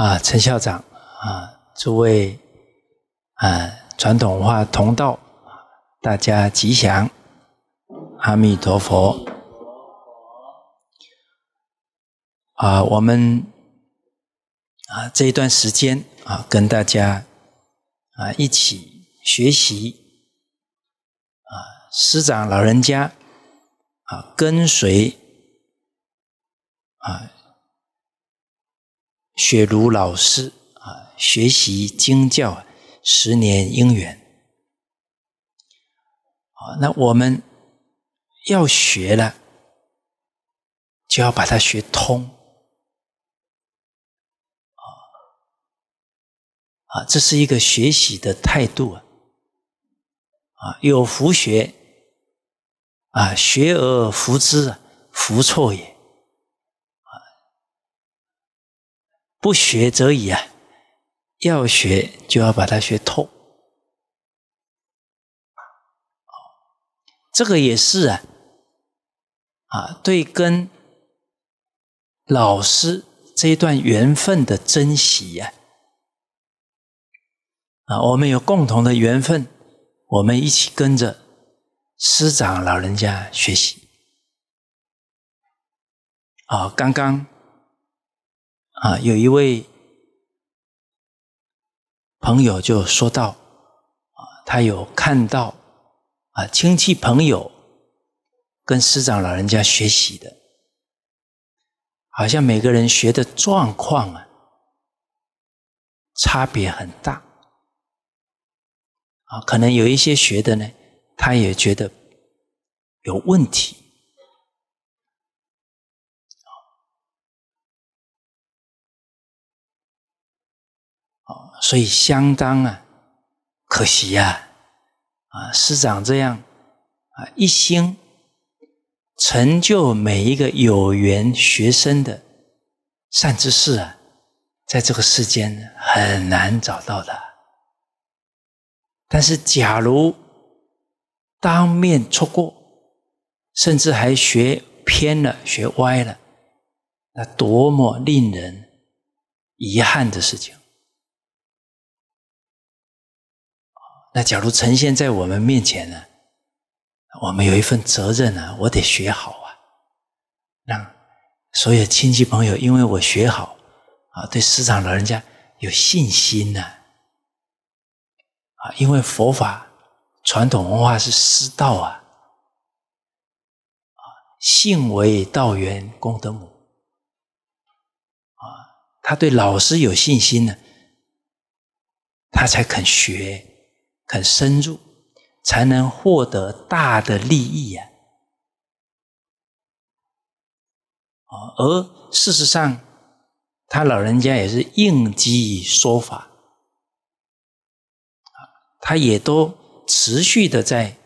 啊，陈校长，啊，诸位，啊，传统文化同道，大家吉祥，阿弥陀佛。啊，我们啊这一段时间啊，跟大家啊一起学习，啊，师长老人家啊，跟随啊。雪茹老师啊，学习经教十年姻缘啊，那我们要学了，就要把它学通啊这是一个学习的态度啊啊，有福学啊，学而弗之，弗错也。不学则已啊，要学就要把它学透。这个也是啊，啊，对跟老师这一段缘分的珍惜呀，啊，我们有共同的缘分，我们一起跟着师长老人家学习。啊，刚刚。啊，有一位朋友就说到，啊，他有看到啊，亲戚朋友跟师长老人家学习的，好像每个人学的状况啊，差别很大，啊，可能有一些学的呢，他也觉得有问题。所以，相当啊，可惜啊，啊，师长这样啊，一心成就每一个有缘学生的善知识啊，在这个世间很难找到的。但是，假如当面错过，甚至还学偏了、学歪了，那多么令人遗憾的事情！那假如呈现在我们面前呢？我们有一份责任呢，我得学好啊，让所有亲戚朋友，因为我学好啊，对师长老人家有信心呢，啊，因为佛法传统文化是师道啊，啊，信为道源功德母，啊，他对老师有信心呢，他才肯学。很深入，才能获得大的利益呀！啊，而事实上，他老人家也是应机说法，他也都持续的在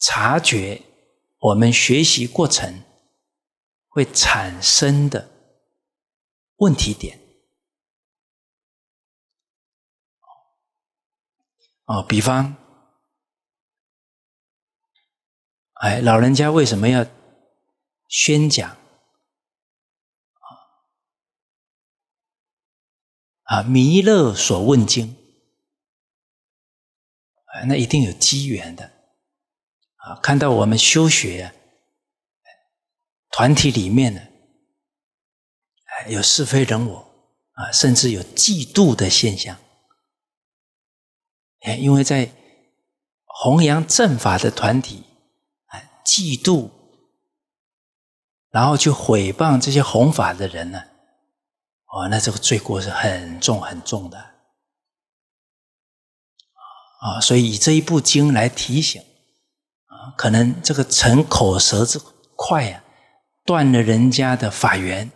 察觉我们学习过程会产生的问题点。哦，比方，哎，老人家为什么要宣讲？啊，弥勒所问经，哎，那一定有机缘的。啊，看到我们修学团体里面的，哎，有是非人我，啊，甚至有嫉妒的现象。哎，因为在弘扬正法的团体，哎，嫉妒，然后去毁谤这些弘法的人呢，哦，那这个罪过是很重很重的啊！所以以这一部经来提醒啊，可能这个逞口舌之快呀，断了人家的法缘，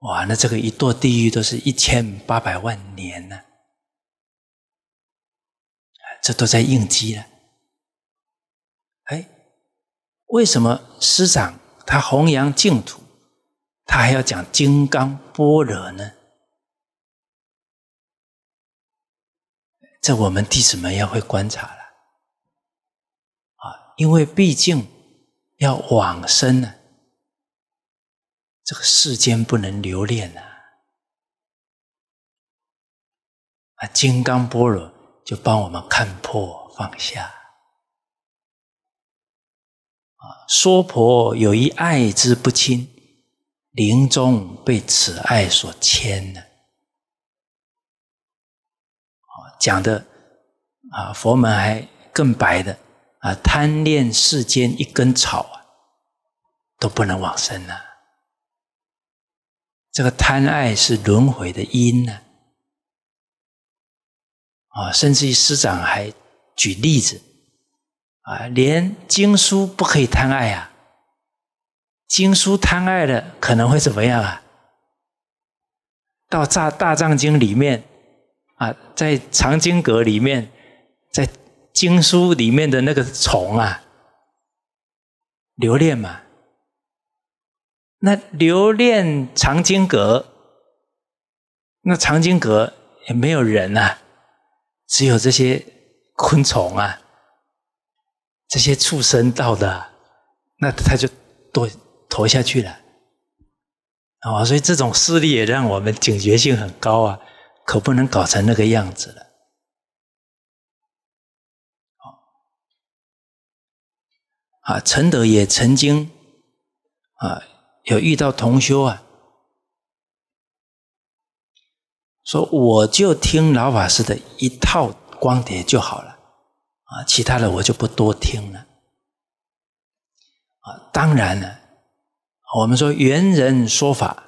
哇，那这个一堕地狱都是一千八百万年呢。这都在应激了，哎，为什么师长他弘扬净土，他还要讲金刚般若呢？这我们弟子们要会观察了啊，因为毕竟要往生呢，这个世间不能留恋呐，啊，金刚般若。就帮我们看破放下啊！娑婆有一爱之不亲，临终被此爱所牵呢。啊，讲的啊，佛门还更白的啊，贪恋世间一根草啊，都不能往生了。这个贪爱是轮回的因呢。啊，甚至于师长还举例子，啊，连经书不可以贪爱啊，经书贪爱的可能会怎么样啊？到《大大藏经》里面啊，在藏经阁里面，在经书里面的那个虫啊，留恋嘛，那留恋藏经阁，那藏经阁也没有人啊。只有这些昆虫啊，这些畜生到的，那他就拖投下去了，啊，所以这种势力也让我们警觉性很高啊，可不能搞成那个样子了。啊，陈德也曾经啊，有遇到同修啊。说我就听老法师的一套光碟就好了，啊，其他的我就不多听了，啊，当然了，我们说缘人说法，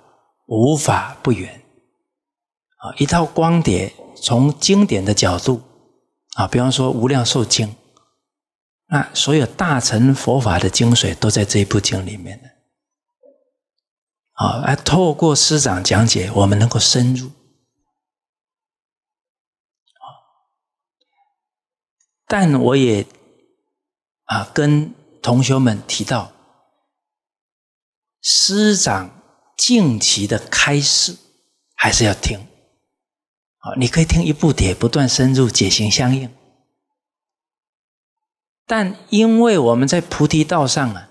无法不缘，啊，一套光碟从经典的角度，啊，比方说《无量寿经》，那所有大乘佛法的精髓都在这一部经里面了，啊，而透过师长讲解，我们能够深入。但我也啊，跟同学们提到，师长近期的开示还是要听。啊，你可以听一部帖，不断深入解行相应。但因为我们在菩提道上啊，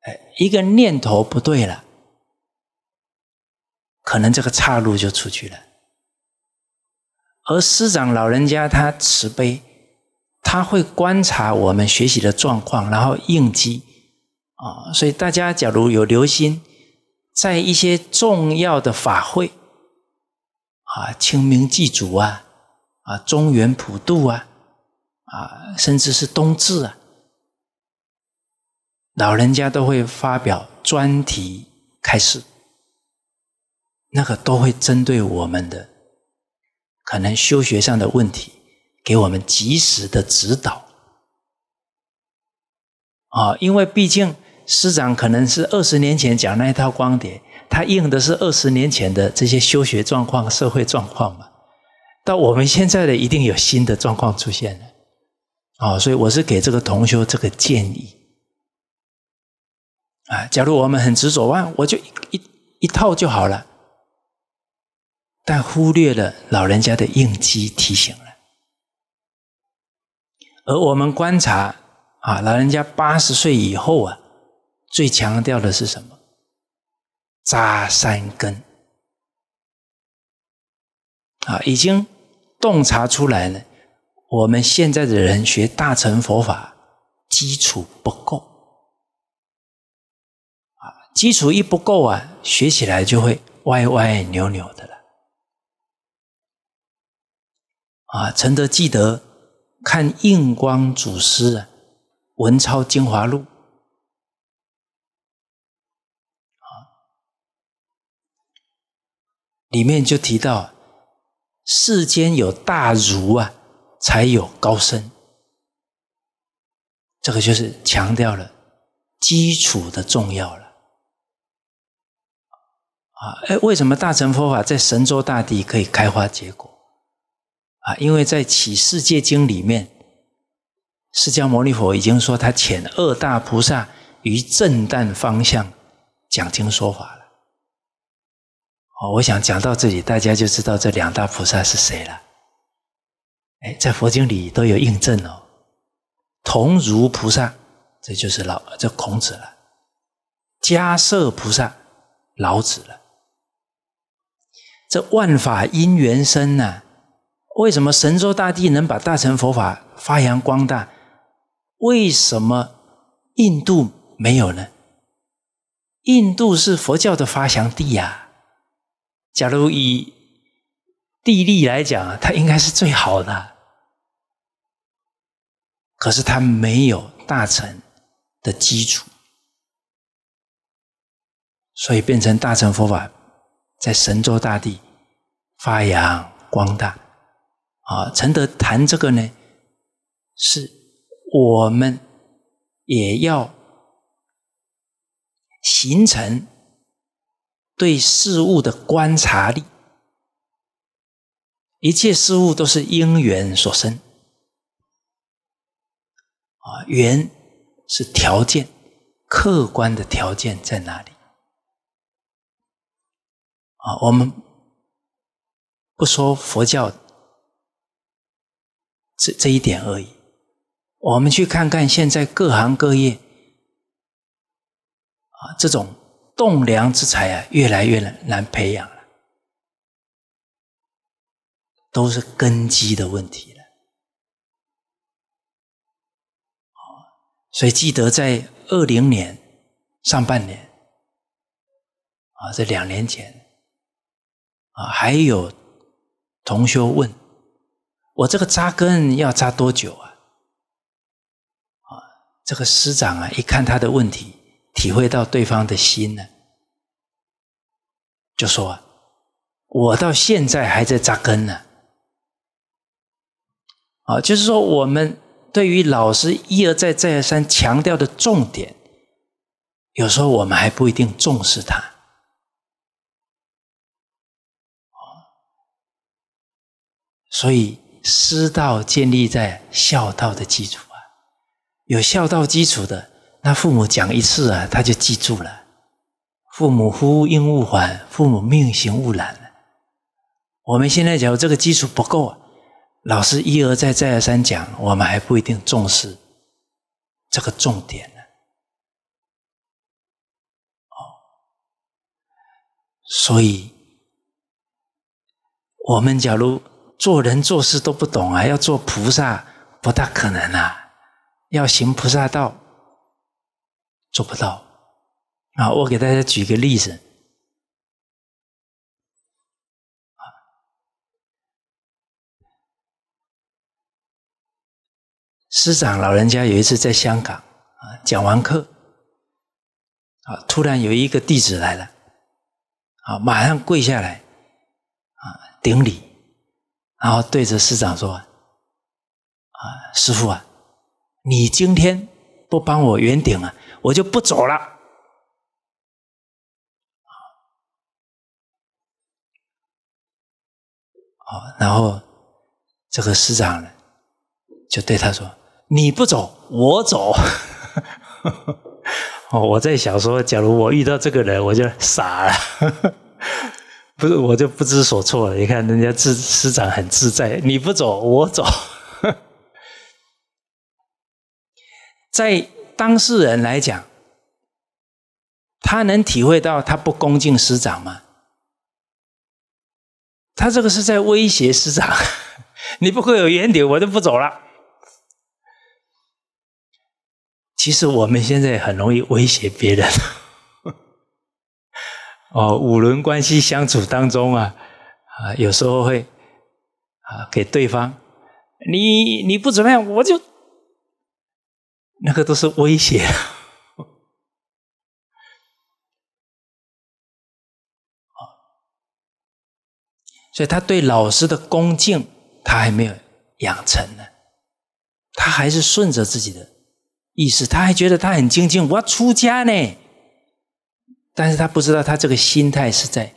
哎，一个念头不对了，可能这个岔路就出去了。而师长老人家他慈悲，他会观察我们学习的状况，然后应激啊，所以大家假如有留心，在一些重要的法会啊，清明祭祖啊，啊，中原普渡啊，啊，甚至是冬至啊，老人家都会发表专题开示，那个都会针对我们的。可能修学上的问题，给我们及时的指导啊！因为毕竟师长可能是二十年前讲那一套光碟，他应的是二十年前的这些修学状况、社会状况嘛。到我们现在的，一定有新的状况出现了啊！所以我是给这个同学这个建议啊。假如我们很执着，哇，我就一一套就好了。但忽略了老人家的应激提醒了，而我们观察啊，老人家八十岁以后啊，最强调的是什么？扎三根啊，已经洞察出来了。我们现在的人学大乘佛法基础不够啊，基础一不够啊，学起来就会歪歪扭扭的了。啊，承德记得看印光祖师啊，《文钞精华录》啊，里面就提到，世间有大儒啊，才有高深，这个就是强调了基础的重要了。啊，哎，为什么大乘佛法在神州大地可以开花结果？啊，因为在《起世界经》里面，释迦牟尼佛已经说他遣二大菩萨于震旦方向讲经说法了。哦，我想讲到这里，大家就知道这两大菩萨是谁了。哎，在佛经里都有印证哦。同如菩萨，这就是老这孔子了；迦色菩萨，老子了。这万法因缘生呢？为什么神州大地能把大乘佛法发扬光大？为什么印度没有呢？印度是佛教的发祥地呀。假如以地利来讲，它应该是最好的，可是它没有大乘的基础，所以变成大乘佛法在神州大地发扬光大。啊，陈德谈这个呢，是我们也要形成对事物的观察力。一切事物都是因缘所生，啊，缘是条件，客观的条件在哪里？啊，我们不说佛教。这这一点而已，我们去看看现在各行各业啊，这种栋梁之才啊，越来越难难培养了，都是根基的问题了。所以记得在二零年上半年啊，在两年前啊，还有同修问。我这个扎根要扎多久啊？啊，这个师长啊，一看他的问题，体会到对方的心呢，就说：“我到现在还在扎根呢。”啊，就是说，我们对于老师一而再、再而三强调的重点，有时候我们还不一定重视他。啊，所以。师道建立在孝道的基础啊，有孝道基础的，那父母讲一次啊，他就记住了。父母呼应勿缓，父母命行勿懒。我们现在假如这个基础不够，老师一而再再而三讲，我们还不一定重视这个重点呢。哦，所以我们假如。做人做事都不懂啊，要做菩萨不大可能啊，要行菩萨道做不到。啊，我给大家举个例子。师长老人家有一次在香港啊讲完课，啊，突然有一个弟子来了，啊，马上跪下来，啊，顶礼。然后对着师长说：“啊，师傅啊，你今天不帮我圆顶啊，我就不走了。”好，然后这个师长就对他说：“你不走，我走。”哦，我在想说，假如我遇到这个人，我就傻了。不是，我就不知所措了。你看，人家师师长很自在，你不走，我走。在当事人来讲，他能体会到他不恭敬师长吗？他这个是在威胁师长，你不会有原点，我就不走了。其实我们现在很容易威胁别人。哦，五伦关系相处当中啊，啊，有时候会啊，给对方，你你不怎么样，我就那个都是威胁。所以他对老师的恭敬，他还没有养成呢，他还是顺着自己的意思，他还觉得他很精进，我要出家呢。但是他不知道，他这个心态是在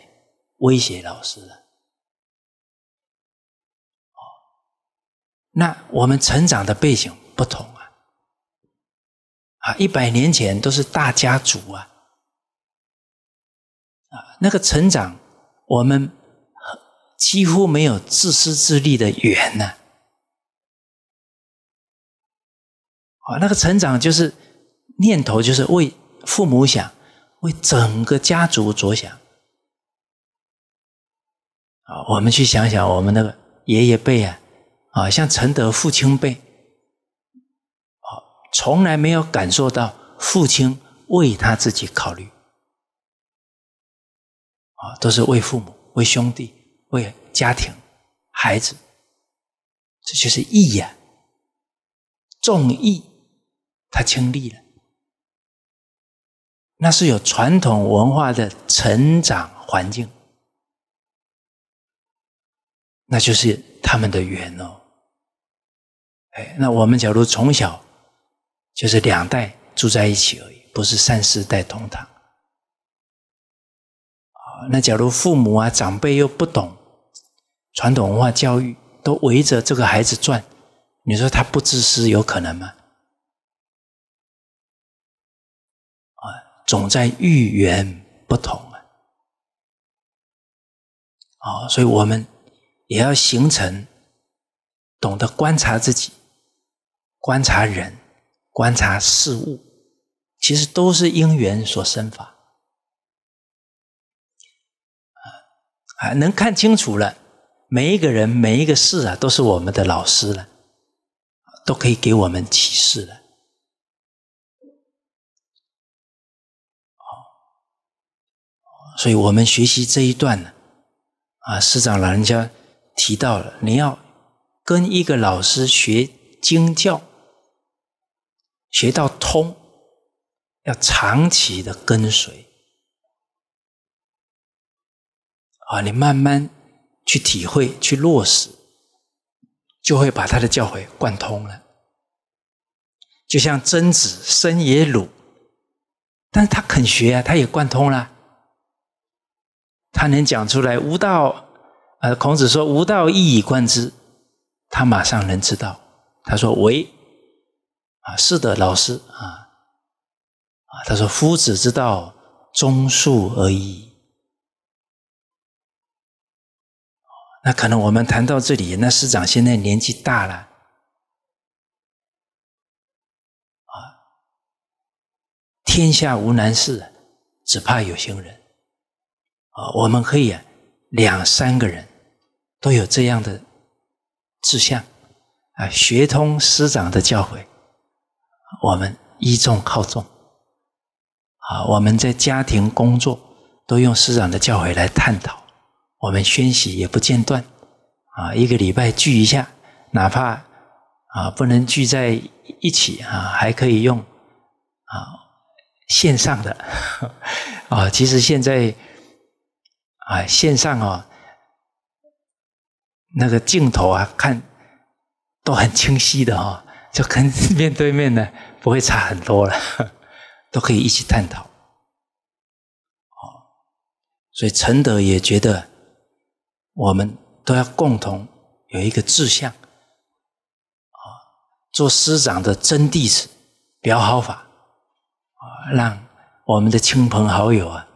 威胁老师的。那我们成长的背景不同啊，啊，一百年前都是大家族啊，啊，那个成长，我们几乎没有自私自利的缘呢。啊，那个成长就是念头，就是为父母想。为整个家族着想啊！我们去想想，我们那个爷爷辈啊，啊，像陈德父亲辈，啊，从来没有感受到父亲为他自己考虑，啊，都是为父母、为兄弟、为家庭、孩子，这就是义呀，重义，他轻利了。那是有传统文化的成长环境，那就是他们的缘哦。哎，那我们假如从小就是两代住在一起而已，不是三四代同堂那假如父母啊长辈又不懂传统文化教育，都围着这个孩子转，你说他不自私有可能吗？总在遇缘不同啊，所以我们也要形成懂得观察自己、观察人、观察事物，其实都是因缘所生法啊！啊，能看清楚了，每一个人、每一个事啊，都是我们的老师了，都可以给我们启示了。所以我们学习这一段呢，啊，师长老人家提到了，你要跟一个老师学经教，学到通，要长期的跟随，啊，你慢慢去体会、去落实，就会把他的教诲贯通了。就像曾子、生野鲁，但是他肯学啊，他也贯通了。他能讲出来，无道，呃，孔子说无道一以贯之，他马上能知道。他说：“为啊，是的，老师啊，啊。”他说：“夫子之道，忠恕而已。”那可能我们谈到这里，那师长现在年纪大了，啊，天下无难事，只怕有心人。啊，我们可以啊，两三个人都有这样的志向啊，学通师长的教诲，我们依众靠众啊，我们在家庭工作都用师长的教诲来探讨，我们宣习也不间断啊，一个礼拜聚一下，哪怕啊不能聚在一起啊，还可以用啊线上的 啊，其实现在。啊，线上哦，那个镜头啊，看都很清晰的哈，就跟面对面呢，不会差很多了，都可以一起探讨。哦，所以陈德也觉得，我们都要共同有一个志向，啊，做师长的真弟子，表好法，啊，让我们的亲朋好友啊。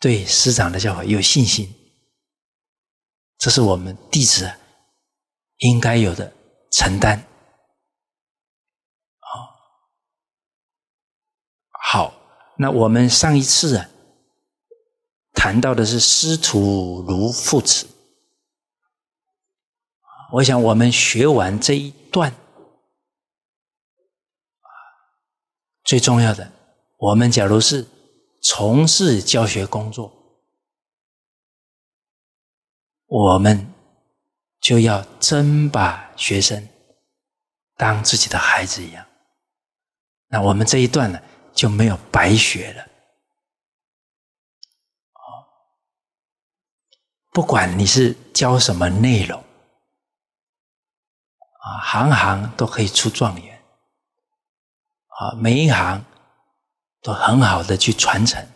对师长的教诲有信心，这是我们弟子应该有的承担。啊，好，那我们上一次谈到的是师徒如父子，我想我们学完这一段，最重要的，我们假如是。从事教学工作，我们就要真把学生当自己的孩子一样。那我们这一段呢，就没有白学了。啊，不管你是教什么内容，啊，行行都可以出状元。啊，每一行。都很好的去传承，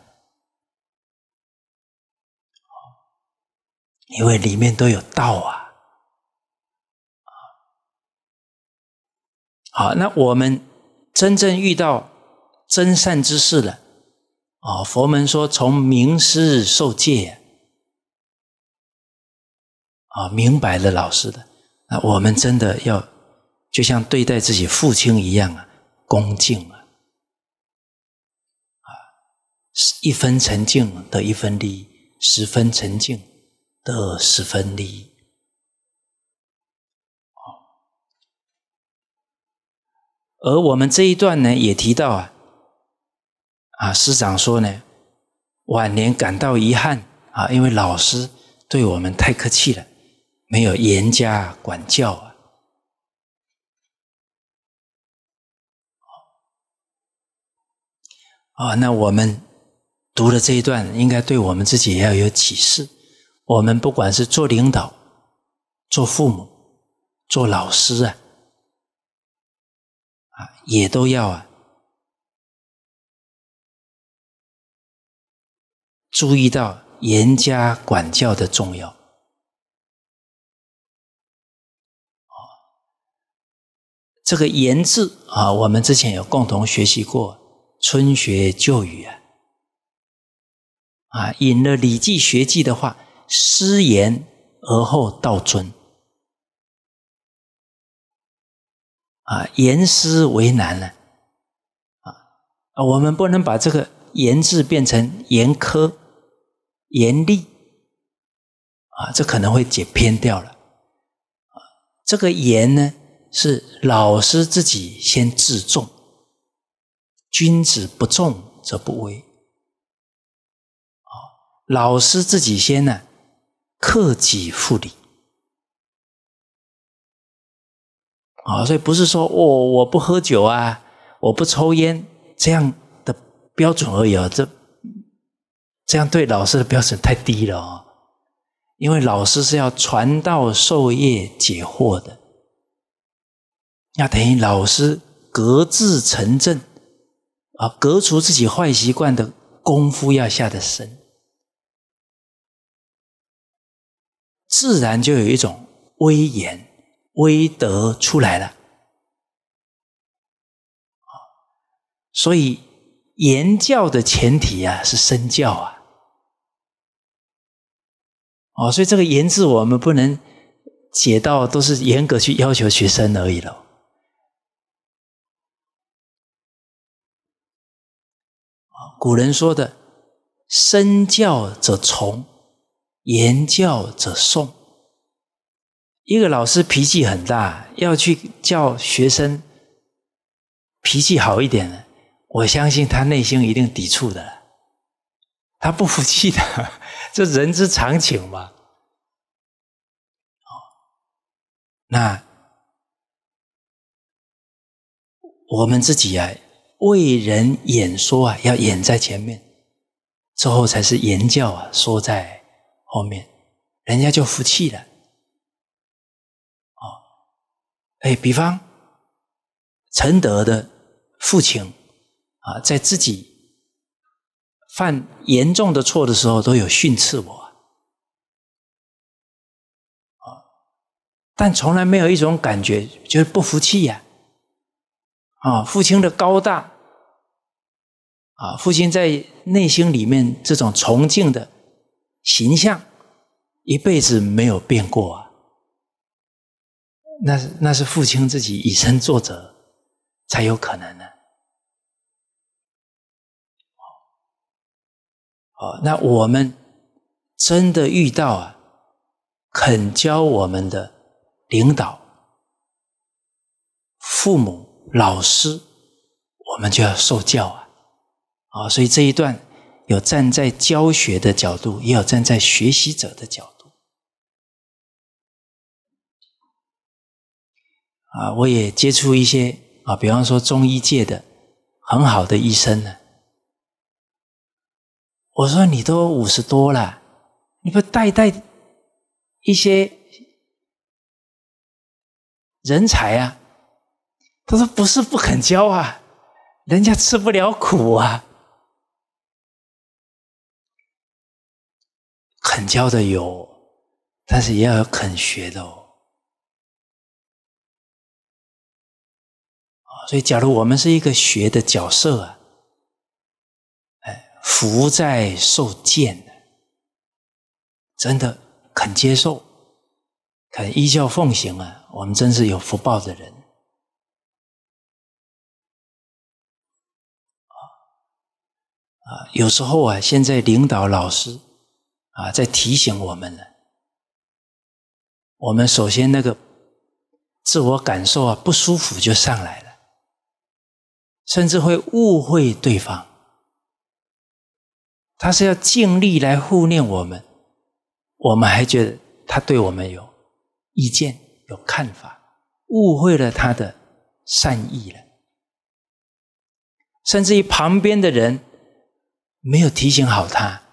因为里面都有道啊，啊，好，那我们真正遇到真善之事了，啊，佛门说从名师受戒，啊，明白了老师的，那我们真的要就像对待自己父亲一样啊，恭敬。是一分沉静得一分利益，十分沉静得十分利益。而我们这一段呢，也提到啊，啊，师长说呢，晚年感到遗憾啊，因为老师对我们太客气了，没有严加管教啊。好，啊，那我们。读了这一段，应该对我们自己也要有启示。我们不管是做领导、做父母、做老师啊，啊，也都要啊，注意到严加管教的重要。这个“严”字啊，我们之前有共同学习过《春学旧语》啊。啊，引了《礼记学记》的话，“师严而后道尊”，啊，严师为难了，啊啊，我们不能把这个“严”字变成严苛、严厉，啊，这可能会解偏掉了。啊，这个“严”呢，是老师自己先自重，君子不重则不威。老师自己先呢，克己复礼啊，所以不是说我我不喝酒啊，我不抽烟这样的标准而已啊，这这样对老师的标准太低了啊，因为老师是要传道授业解惑的，那等于老师格自成正啊，革除自己坏习惯的功夫要下的深。自然就有一种威严、威德出来了，所以言教的前提啊是身教啊，哦，所以这个言字我们不能写到都是严格去要求学生而已了，古人说的“身教者从”。言教者颂，一个老师脾气很大，要去叫学生脾气好一点我相信他内心一定抵触的，他不服气的，这人之常情嘛。哦，那我们自己啊，为人演说啊，要演在前面，之后才是言教啊，说在。后面，人家就服气了，哦，哎，比方，承德的父亲啊，在自己犯严重的错的时候，都有训斥我，啊，但从来没有一种感觉就是不服气呀，啊，父亲的高大，啊，父亲在内心里面这种崇敬的。形象一辈子没有变过啊，那是那是父亲自己以身作则才有可能呢。哦，那我们真的遇到啊，肯教我们的领导、父母、老师，我们就要受教啊。啊，所以这一段。有站在教学的角度，也有站在学习者的角度。啊，我也接触一些啊，比方说中医界的很好的医生呢。我说你都五十多了，你不带带一些人才啊？他说不是不肯教啊，人家吃不了苦啊。肯教的有，但是也要肯学的哦。所以假如我们是一个学的角色啊，哎，福在受荐，真的肯接受，肯依教奉行啊，我们真是有福报的人。啊啊，有时候啊，现在领导老师。啊，在提醒我们了。我们首先那个自我感受啊，不舒服就上来了，甚至会误会对方。他是要尽力来护念我们，我们还觉得他对我们有意见、有看法，误会了他的善意了，甚至于旁边的人没有提醒好他。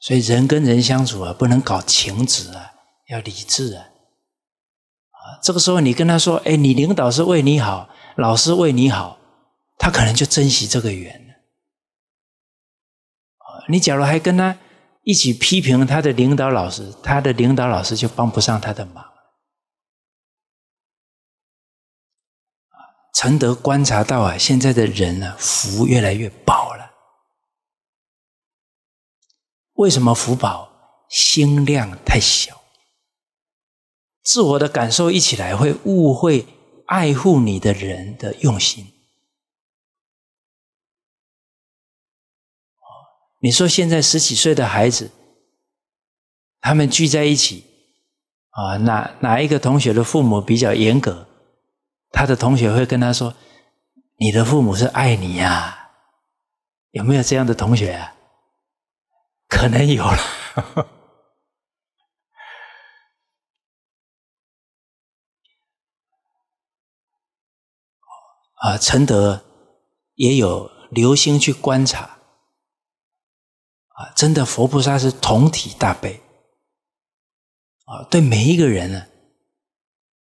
所以人跟人相处啊，不能搞情执啊，要理智啊。啊，这个时候你跟他说：“哎，你领导是为你好，老师为你好。”他可能就珍惜这个缘了。啊，你假如还跟他一起批评他的领导老师，他的领导老师就帮不上他的忙。啊，陈德观察到啊，现在的人啊，福越来越薄了。为什么福报心量太小？自我的感受一起来，会误会爱护你的人的用心。你说现在十几岁的孩子，他们聚在一起啊，哪哪一个同学的父母比较严格？他的同学会跟他说：“你的父母是爱你呀。”有没有这样的同学？啊？可能有了，啊，承德也有留心去观察，啊，真的佛菩萨是同体大悲，啊，对每一个人呢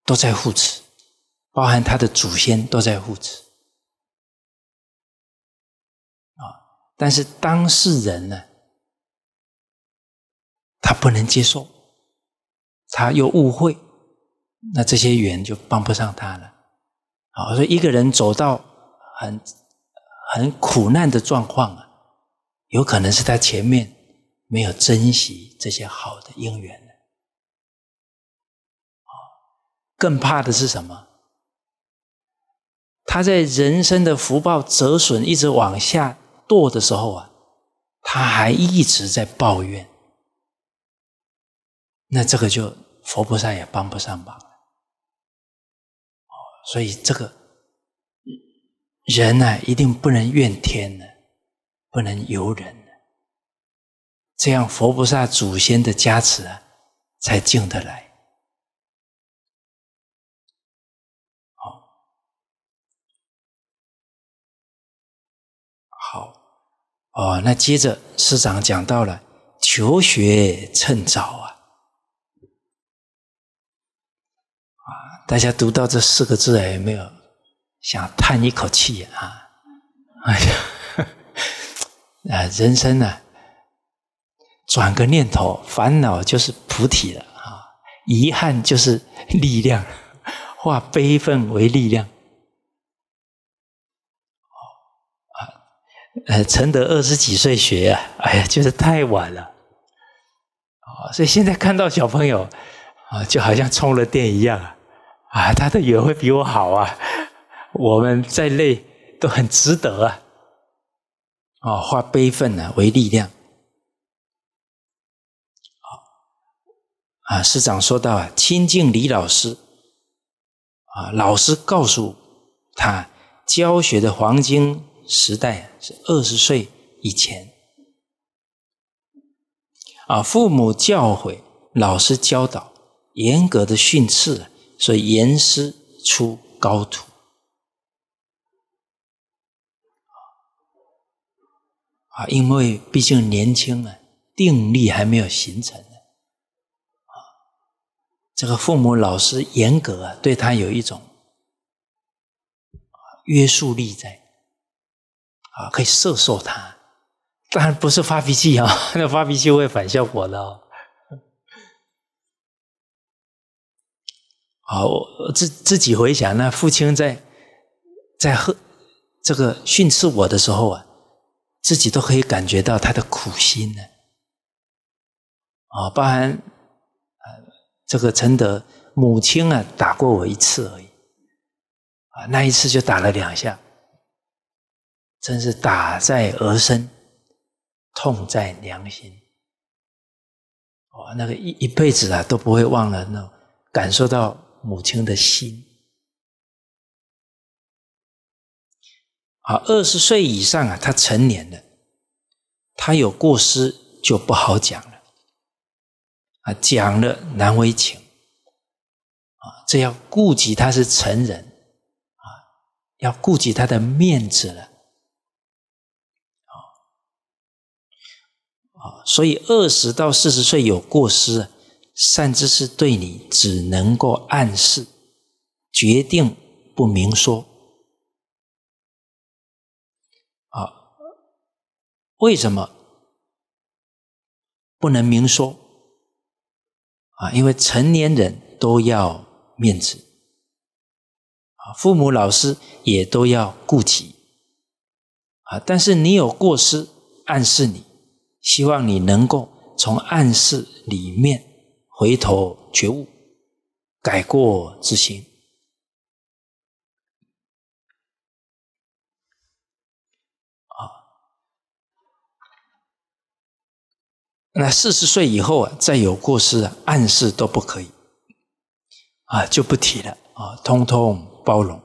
都在护持，包含他的祖先都在护持，啊，但是当事人呢？他不能接受，他又误会，那这些缘就帮不上他了。好，所以一个人走到很很苦难的状况啊，有可能是他前面没有珍惜这些好的因缘啊，更怕的是什么？他在人生的福报折损，一直往下堕的时候啊，他还一直在抱怨。那这个就佛菩萨也帮不上忙，哦，所以这个人呢，一定不能怨天呢，不能尤人呢，这样佛菩萨祖先的加持啊，才进得来。好，好，哦，那接着师长讲到了求学趁早啊。大家读到这四个字，有没有想叹一口气啊？哎呀，啊，人生呢，转个念头，烦恼就是菩提了啊！遗憾就是力量，化悲愤为力量。啊，呃，承德二十几岁学呀，哎呀，就是太晚了。啊，所以现在看到小朋友啊，就好像充了电一样啊。啊，他的也会比我好啊！我们再累都很值得啊！哦，化悲愤呢为力量。好，啊，师长说到，啊，亲近李老师，啊，老师告诉他，教学的黄金时代是二十岁以前。啊，父母教诲，老师教导，严格的训斥。所以严师出高徒，啊，因为毕竟年轻啊，定力还没有形成呢，啊，这个父母老师严格啊，对他有一种约束力在，啊，可以摄受他，当然不是发脾气啊，那发脾气会反效果的。哦。啊，我自自己回想，那父亲在在和这个训斥我的时候啊，自己都可以感觉到他的苦心呢。啊，包含啊这个承德母亲啊，打过我一次而已，啊，那一次就打了两下，真是打在儿身，痛在良心。哦，那个一一辈子啊都不会忘了，那感受到。母亲的心啊，二十岁以上啊，他成年了，他有过失就不好讲了啊，讲了难为情啊，这要顾及他是成人啊，要顾及他的面子了啊啊，所以二十到四十岁有过失。善知识对你只能够暗示，决定不明说。啊，为什么不能明说？啊，因为成年人都要面子，啊，父母、老师也都要顾及。啊，但是你有过失，暗示你，希望你能够从暗示里面。回头觉悟，改过自新啊！那四十岁以后啊，再有过失、暗示都不可以啊，就不提了啊，通通包容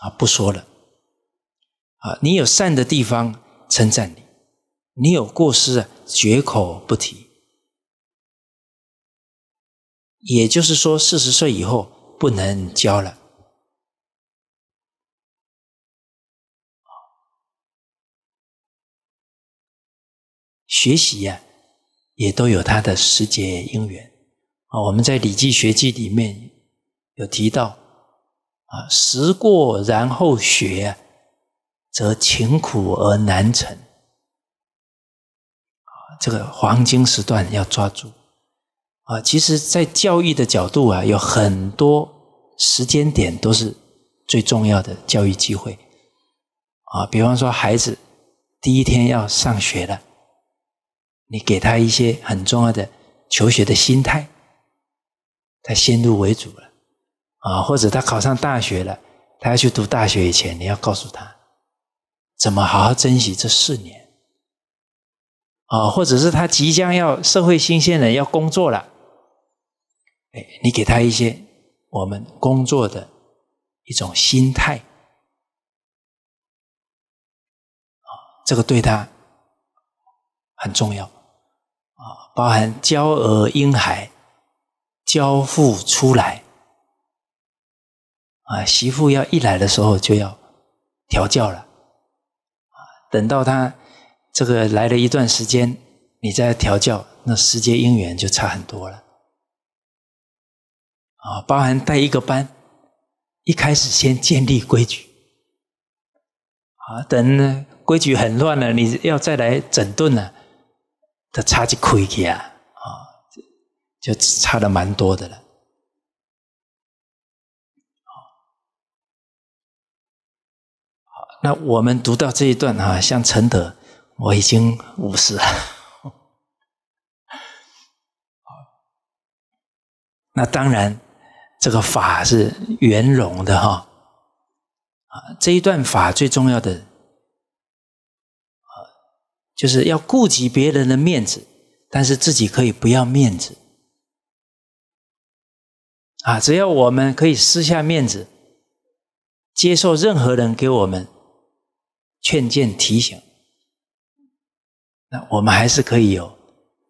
啊，不说了啊。你有善的地方，称赞你；你有过失啊，绝口不提。也就是说，四十岁以后不能教了。学习呀，也都有它的时节因缘啊。我们在《礼记学记》里面有提到啊：“时过然后学，则勤苦而难成。”啊，这个黄金时段要抓住。啊，其实，在教育的角度啊，有很多时间点都是最重要的教育机会啊。比方说，孩子第一天要上学了，你给他一些很重要的求学的心态，他先入为主了啊。或者他考上大学了，他要去读大学以前，你要告诉他怎么好好珍惜这四年啊。或者是他即将要社会新鲜人要工作了。哎，你给他一些我们工作的一种心态啊，这个对他很重要啊。包含交儿婴孩交付出来啊，媳妇要一来的时候就要调教了啊。等到他这个来了一段时间，你再调教，那时间姻缘就差很多了。啊，包含带一个班，一开始先建立规矩，啊，等规矩很乱了，你要再来整顿了，他差距亏去啊，啊，就差的蛮多的了。好，那我们读到这一段啊，像承德，我已经五十了，好，那当然。这个法是圆融的哈，啊，这一段法最重要的，啊，就是要顾及别人的面子，但是自己可以不要面子，啊，只要我们可以私下面子，接受任何人给我们劝谏提醒，那我们还是可以有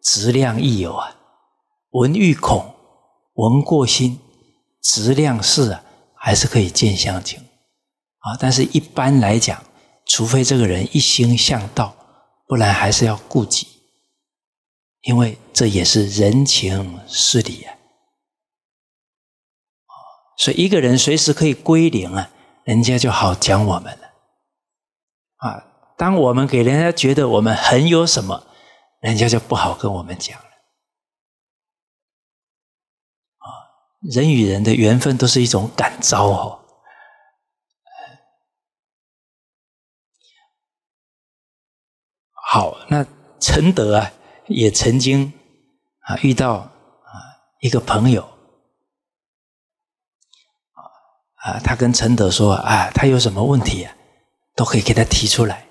质量亦友啊，闻欲恐，闻过心。质量是啊，还是可以见相情，啊，但是一般来讲，除非这个人一心向道，不然还是要顾忌。因为这也是人情事理啊。所以一个人随时可以归零啊，人家就好讲我们了，啊，当我们给人家觉得我们很有什么，人家就不好跟我们讲。人与人的缘分都是一种感召哦。好，那陈德啊，也曾经啊遇到啊一个朋友，啊他跟陈德说啊，他有什么问题啊，都可以给他提出来。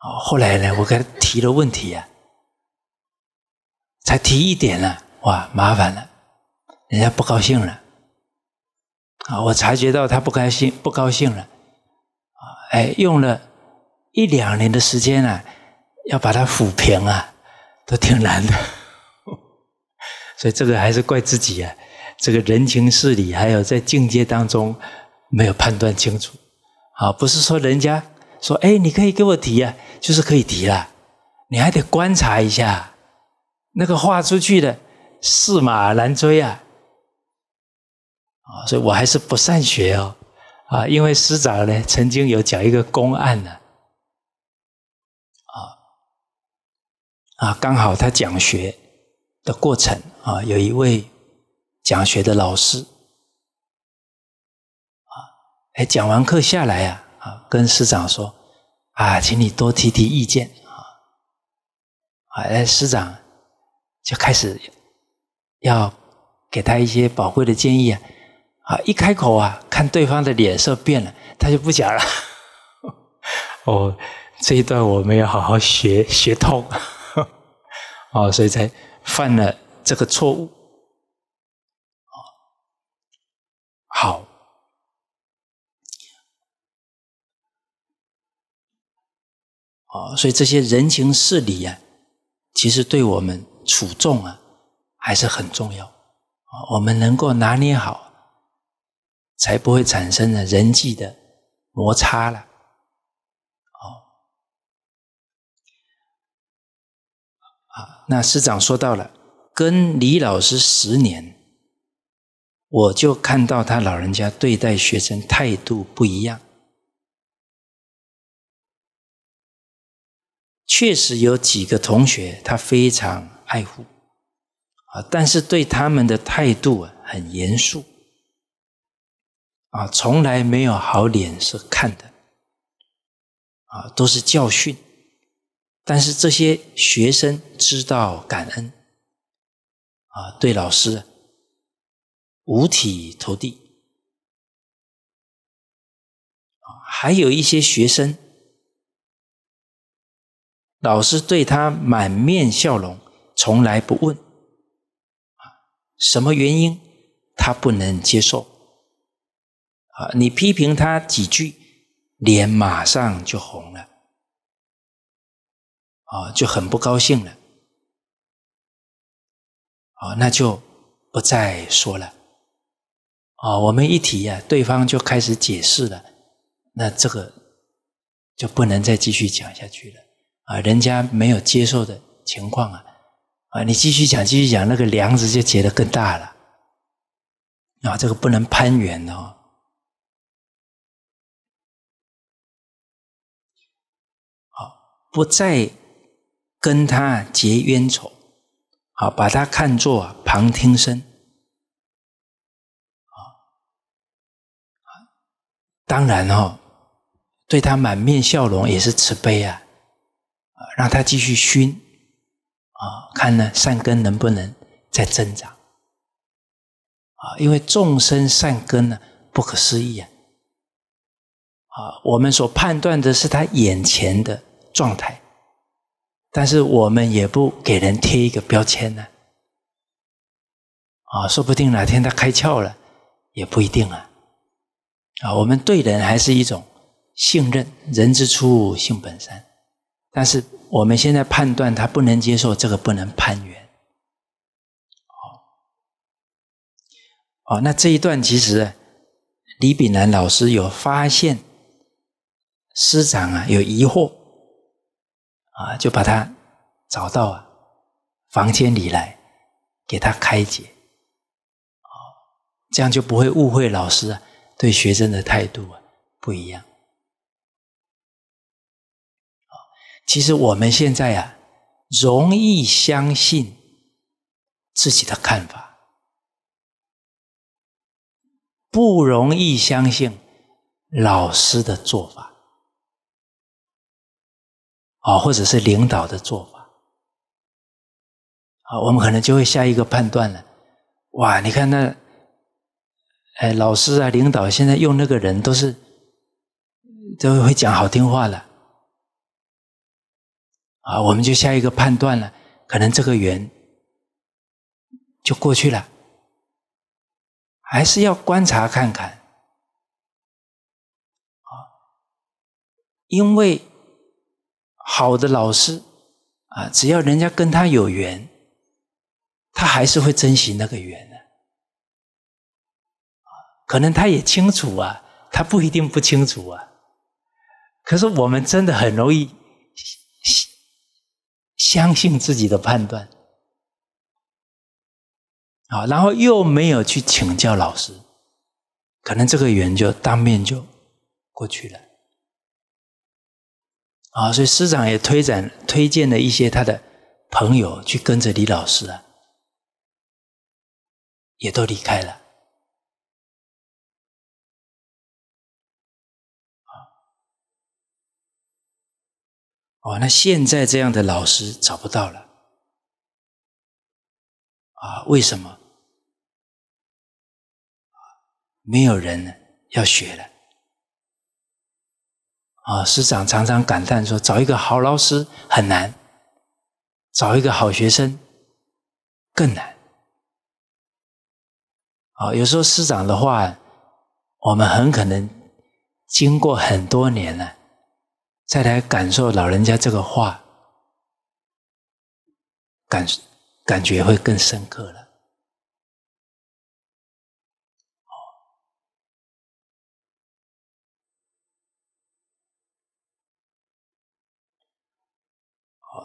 哦，后来呢，我给他提了问题啊，才提一点呢，哇，麻烦了。人家不高兴了啊！我察觉到他不开心，不高兴了啊！哎，用了一两年的时间啊，要把它抚平啊，都挺难的。所以这个还是怪自己啊！这个人情事理，还有在境界当中没有判断清楚啊！不是说人家说哎，你可以给我提啊，就是可以提啦，你还得观察一下，那个画出去的驷马难追啊！所以我还是不善学哦，啊，因为师长呢曾经有讲一个公案呢，啊，啊，刚好他讲学的过程啊，有一位讲学的老师，啊，哎，讲完课下来呀，啊，跟师长说，啊，请你多提提意见啊，啊，哎，师长就开始要给他一些宝贵的建议啊。啊！一开口啊，看对方的脸色变了，他就不讲了。哦，这一段我们要好好学学通，哦，所以才犯了这个错误。好，哦，所以这些人情事理啊，其实对我们处众啊还是很重要。我们能够拿捏好。才不会产生呢人际的摩擦了，哦，那师长说到了，跟李老师十年，我就看到他老人家对待学生态度不一样，确实有几个同学他非常爱护，啊，但是对他们的态度很严肃。啊，从来没有好脸色看的，啊，都是教训。但是这些学生知道感恩，啊，对老师五体投地。啊，还有一些学生，老师对他满面笑容，从来不问，啊，什么原因他不能接受。啊，你批评他几句，脸马上就红了，啊，就很不高兴了，啊，那就不再说了，啊，我们一提呀，对方就开始解释了，那这个就不能再继续讲下去了，啊，人家没有接受的情况啊，啊，你继续讲继续讲，那个梁子就结得更大了，啊，这个不能攀援哦。不再跟他结冤仇，好，把他看作旁听生。啊，当然哦，对他满面笑容也是慈悲啊，让他继续熏啊，看呢善根能不能再增长。啊，因为众生善根呢不可思议啊，啊，我们所判断的是他眼前的。状态，但是我们也不给人贴一个标签呢，啊，说不定哪天他开窍了，也不一定啊，啊，我们对人还是一种信任，人之初性本善，但是我们现在判断他不能接受这个，不能攀援，哦，哦，那这一段其实李炳南老师有发现，师长啊有疑惑。啊，就把他找到啊，房间里来，给他开解，啊，这样就不会误会老师啊，对学生的态度啊不一样。啊，其实我们现在啊，容易相信自己的看法，不容易相信老师的做法。啊，或者是领导的做法，啊，我们可能就会下一个判断了。哇，你看那，哎，老师啊，领导现在用那个人都是，都会讲好听话了，啊，我们就下一个判断了，可能这个缘就过去了，还是要观察看看，啊，因为。好的老师啊，只要人家跟他有缘，他还是会珍惜那个缘的。可能他也清楚啊，他不一定不清楚啊。可是我们真的很容易相信自己的判断，啊，然后又没有去请教老师，可能这个缘就当面就过去了。啊，所以师长也推展推荐了一些他的朋友去跟着李老师啊，也都离开了。啊，哦，那现在这样的老师找不到了。啊，为什么？没有人要学了。啊，师长常常感叹说：“找一个好老师很难，找一个好学生更难。”啊，有时候师长的话，我们很可能经过很多年了，再来感受老人家这个话，感感觉会更深刻了。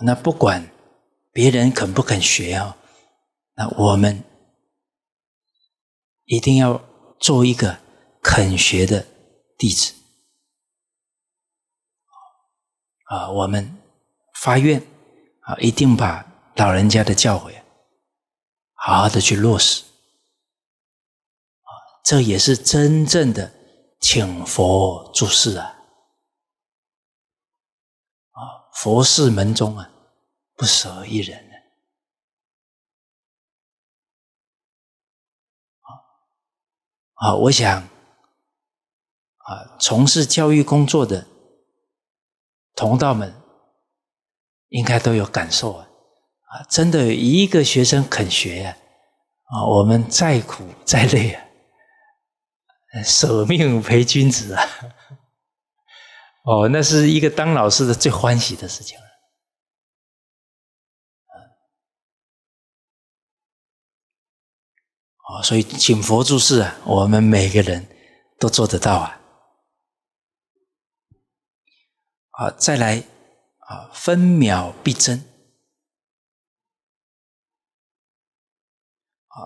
那不管别人肯不肯学啊，那我们一定要做一个肯学的弟子。啊，我们发愿啊，一定把老人家的教诲好好的去落实。啊，这也是真正的请佛注事啊。佛事门中啊，不舍一人啊啊，我想啊，从事教育工作的同道们，应该都有感受啊。啊，真的，一个学生肯学呀，啊，我们再苦再累啊，舍命陪君子啊。哦，那是一个当老师的最欢喜的事情了。哦，所以请佛注释啊，我们每个人都做得到啊。好，再来啊，分秒必争。啊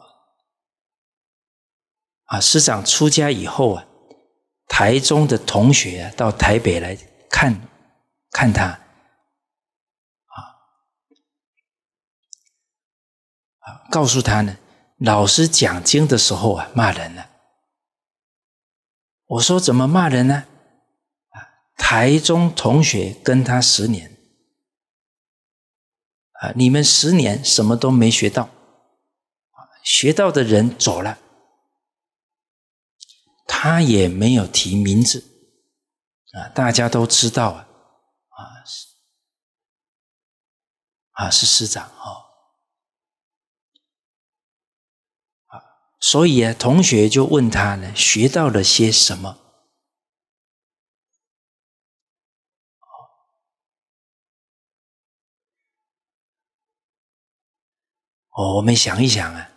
啊，师长出家以后啊。台中的同学到台北来看，看他，啊啊，告诉他呢，老师讲经的时候啊，骂人呢。我说怎么骂人呢？啊，台中同学跟他十年，啊，你们十年什么都没学到，学到的人走了。他也没有提名字啊，大家都知道啊，啊，啊是师长哦，啊，所以啊，同学就问他呢，学到了些什么？哦，我们想一想啊。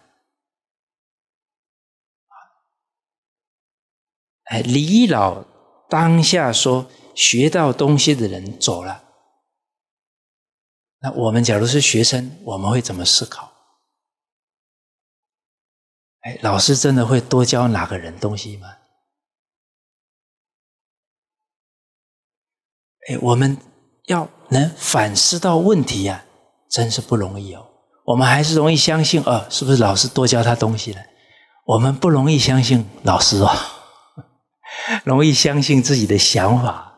哎，李老当下说学到东西的人走了，那我们假如是学生，我们会怎么思考？哎，老师真的会多教哪个人东西吗？哎，我们要能反思到问题呀，真是不容易哦。我们还是容易相信，哦，是不是老师多教他东西了？我们不容易相信老师哦。容易相信自己的想法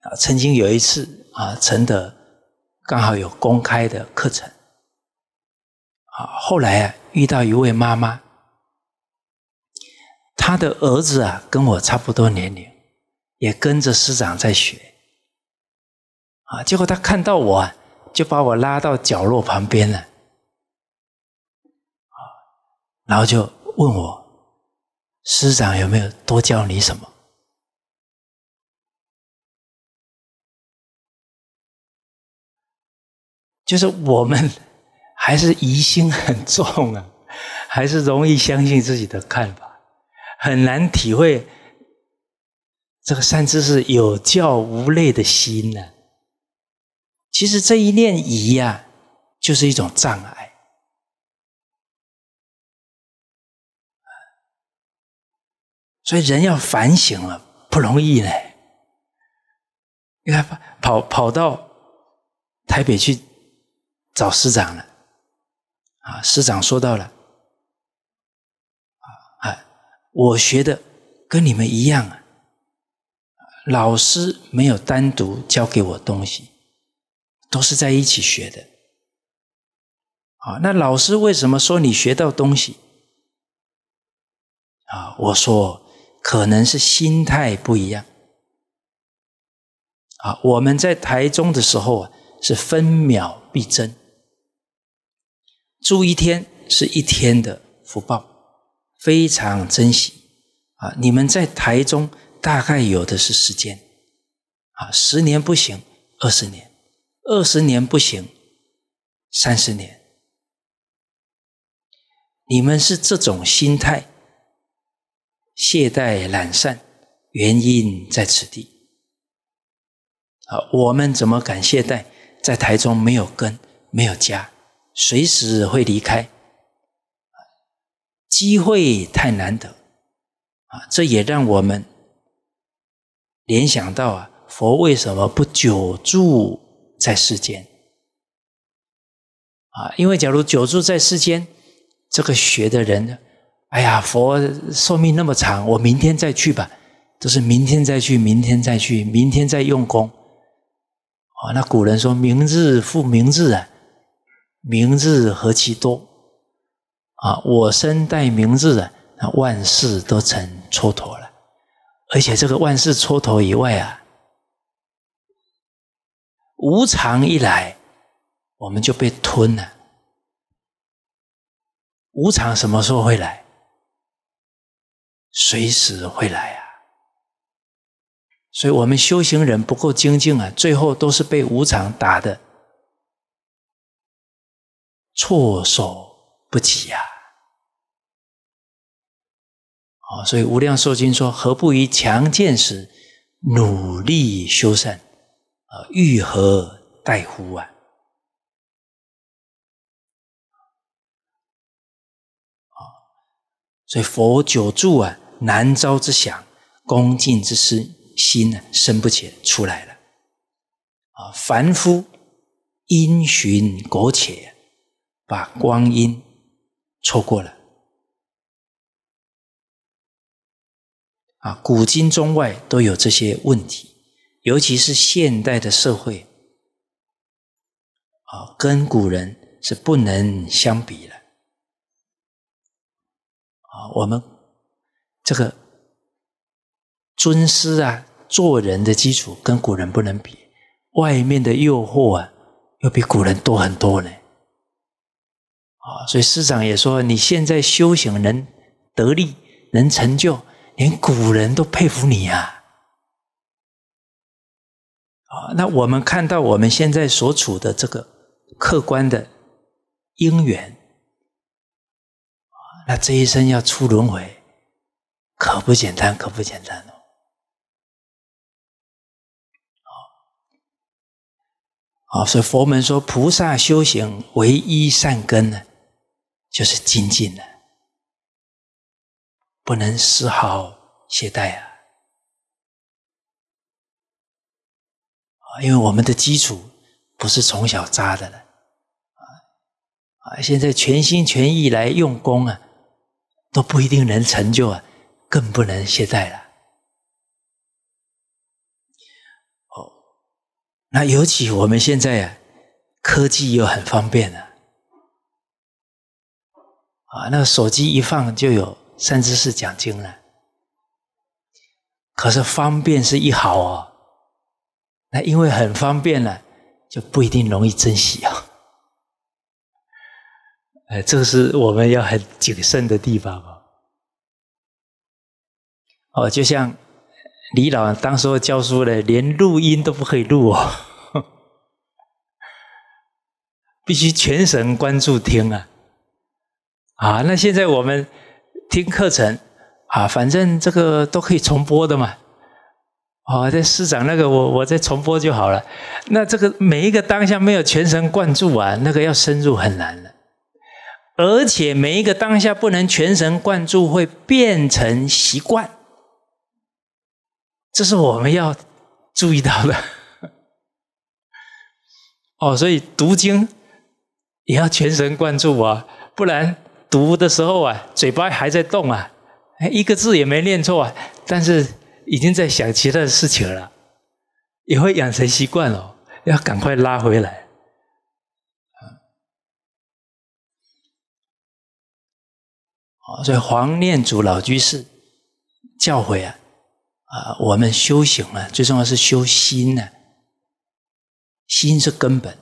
啊！曾经有一次啊，陈德刚好有公开的课程啊，后来啊遇到一位妈妈，她的儿子啊跟我差不多年龄，也跟着师长在学啊，结果他看到我，就把我拉到角落旁边了啊，然后就问我。师长有没有多教你什么？就是我们还是疑心很重啊，还是容易相信自己的看法，很难体会这个善知识有教无类的心呢。其实这一念疑呀，就是一种障碍。所以人要反省了，不容易嘞。你看，跑跑到台北去找师长了，啊，师长说到了，啊，我学的跟你们一样啊，老师没有单独教给我东西，都是在一起学的。啊，那老师为什么说你学到东西？啊，我说。可能是心态不一样啊！我们在台中的时候啊，是分秒必争，住一天是一天的福报，非常珍惜啊！你们在台中大概有的是时间啊，十年不行，二十年，二十年不行，三十年，你们是这种心态。懈怠懒散，原因在此地。啊，我们怎么敢懈怠？在台中没有根，没有家，随时会离开，机会太难得。啊，这也让我们联想到啊，佛为什么不久住在世间？啊，因为假如久住在世间，这个学的人呢？哎呀，佛寿命那么长，我明天再去吧。都是明天再去，明天再去，明天再用功。啊，那古人说“明日复明日，啊，明日何其多”，啊，我身待明日啊，万事都成蹉跎了。而且这个万事蹉跎以外啊，无常一来，我们就被吞了。无常什么时候会来？随时会来啊，所以我们修行人不够精进啊，最后都是被无常打的措手不及呀。好，所以无量寿经说：“何不于强健时努力修善，啊，欲何待乎？”啊。所以佛久住啊，难招之想，恭敬之师心呢生不起出来了。啊，凡夫因循苟且，把光阴错过了。啊，古今中外都有这些问题，尤其是现代的社会，啊，跟古人是不能相比了。我们这个尊师啊，做人的基础跟古人不能比，外面的诱惑啊，要比古人多很多呢。啊，所以师长也说，你现在修行能得力，能成就，连古人都佩服你呀。啊，那我们看到我们现在所处的这个客观的因缘。那这一生要出轮回，可不简单，可不简单哦。好，所以佛门说，菩萨修行唯一善根呢，就是精进的，不能丝毫懈怠啊！啊，因为我们的基础不是从小扎的了，啊啊，现在全心全意来用功啊！都不一定能成就啊，更不能懈怠了。哦，那尤其我们现在啊，科技又很方便了，啊，那手机一放就有，三至四讲经了。可是方便是一好哦，那因为很方便了，就不一定容易珍惜啊。哎，这是我们要很谨慎的地方哦。哦，就像李老当时教书的，连录音都不可以录哦，必须全神贯注听啊。啊，那现在我们听课程啊，反正这个都可以重播的嘛。哦，这师长那个，我我再重播就好了。那这个每一个当下没有全神贯注啊，那个要深入很难了。而且每一个当下不能全神贯注，会变成习惯，这是我们要注意到的。哦，所以读经也要全神贯注啊，不然读的时候啊，嘴巴还在动啊，一个字也没念错啊，但是已经在想其他的事情了，也会养成习惯了，要赶快拉回来。所以，黄念祖老居士教诲啊，啊，我们修行啊，最重要是修心呢，心是根本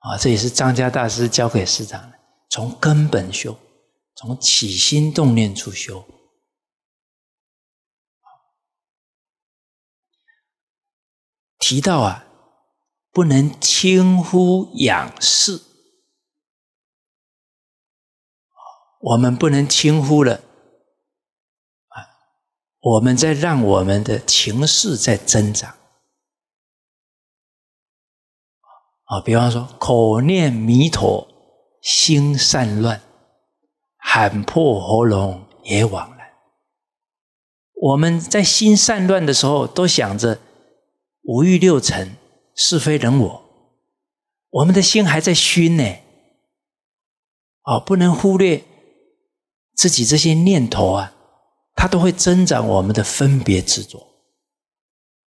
啊。这也是张家大师教给师长的，从根本修，从起心动念处修。提到啊，不能轻忽仰视。我们不能轻忽了，啊，我们在让我们的情势在增长，啊，比方说口念弥陀，心散乱，喊破喉咙也枉然。我们在心散乱的时候，都想着五欲六尘，是非人我，我们的心还在熏呢，啊，不能忽略。自己这些念头啊，他都会增长我们的分别执着。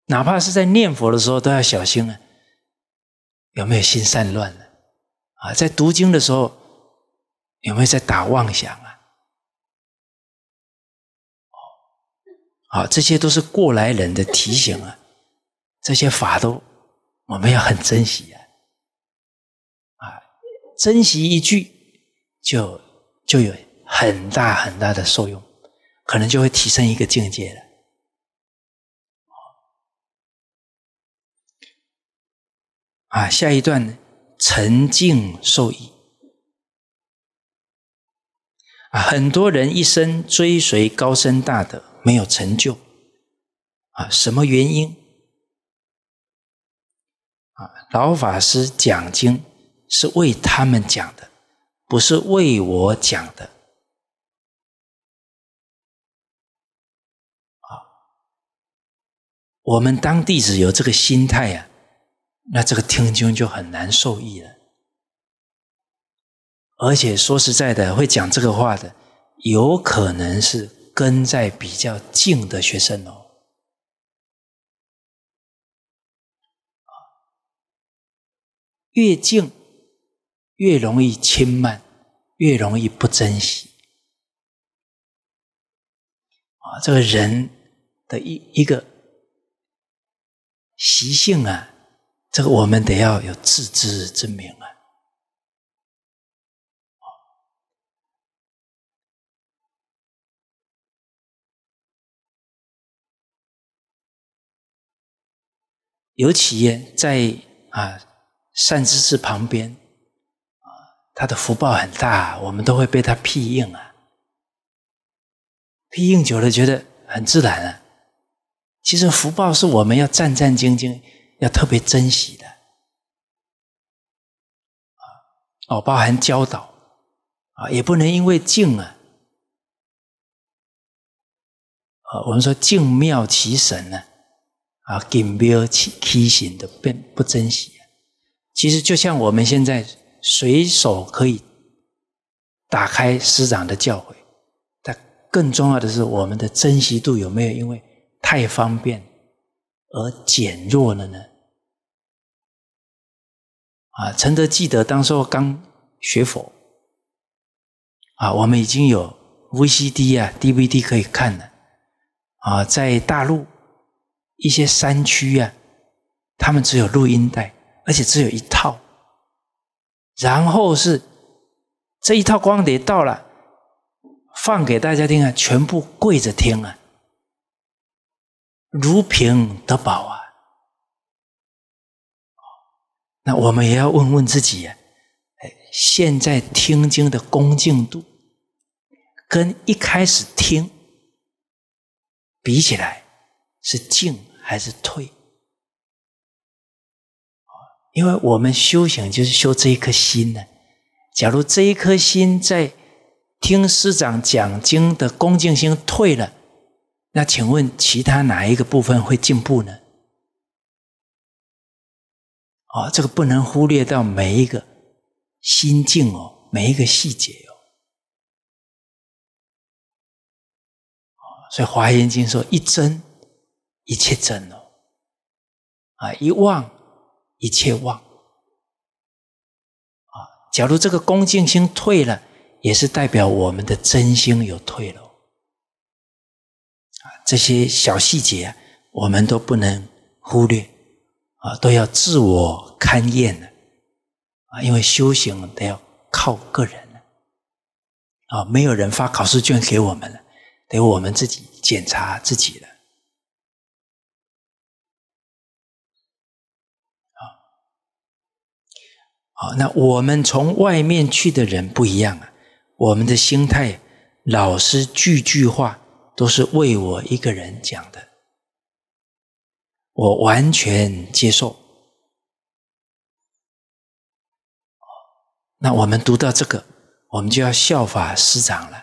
哪怕是在念佛的时候，都要小心啊，有没有心散乱呢？啊，在读经的时候，有没有在打妄想啊？啊，好，这些都是过来人的提醒啊。这些法都我们要很珍惜啊，啊，珍惜一句就就有。很大很大的受用，可能就会提升一个境界了。啊，下一段沉静受益啊，很多人一生追随高深大德，没有成就啊，什么原因？啊，老法师讲经是为他们讲的，不是为我讲的。我们当弟子有这个心态呀，那这个听经就很难受益了。而且说实在的，会讲这个话的，有可能是跟在比较近的学生哦。啊，越近越容易轻慢，越容易不珍惜。啊，这个人的一一个。习性啊，这个我们得要有自知之明啊。有企业在啊善知识旁边，啊他的福报很大，我们都会被他庇应啊，庇应久了，觉得很自然了。其实福报是我们要战战兢兢，要特别珍惜的，哦，包含教导啊，也不能因为静啊，啊，我们说静妙其神呢，啊，静标其其行的，不不珍惜。其实就像我们现在随手可以打开师长的教诲，但更重要的是我们的珍惜度有没有？因为太方便，而减弱了呢。啊，陈德记得，当时候刚学佛，啊，我们已经有 VCD 啊、DVD 可以看了，啊，在大陆一些山区啊，他们只有录音带，而且只有一套。然后是这一套光碟到了，放给大家听啊，全部跪着听啊。如瓶得宝啊！那我们也要问问自己：哎，现在听经的恭敬度，跟一开始听比起来，是进还是退？因为我们修行就是修这一颗心呢。假如这一颗心在听师长讲经的恭敬心退了。那请问，其他哪一个部分会进步呢？哦，这个不能忽略到每一个心境哦，每一个细节哦。所以《华严经》说：“一真，一切真哦；啊，一妄，一切妄。”啊，假如这个恭敬心退了，也是代表我们的真心有退了。这些小细节，我们都不能忽略啊，都要自我勘验的啊，因为修行得要靠个人啊，没有人发考试卷给我们了，得我们自己检查自己了。好，那我们从外面去的人不一样啊，我们的心态老是句句话。都是为我一个人讲的，我完全接受。那我们读到这个，我们就要效法师长了。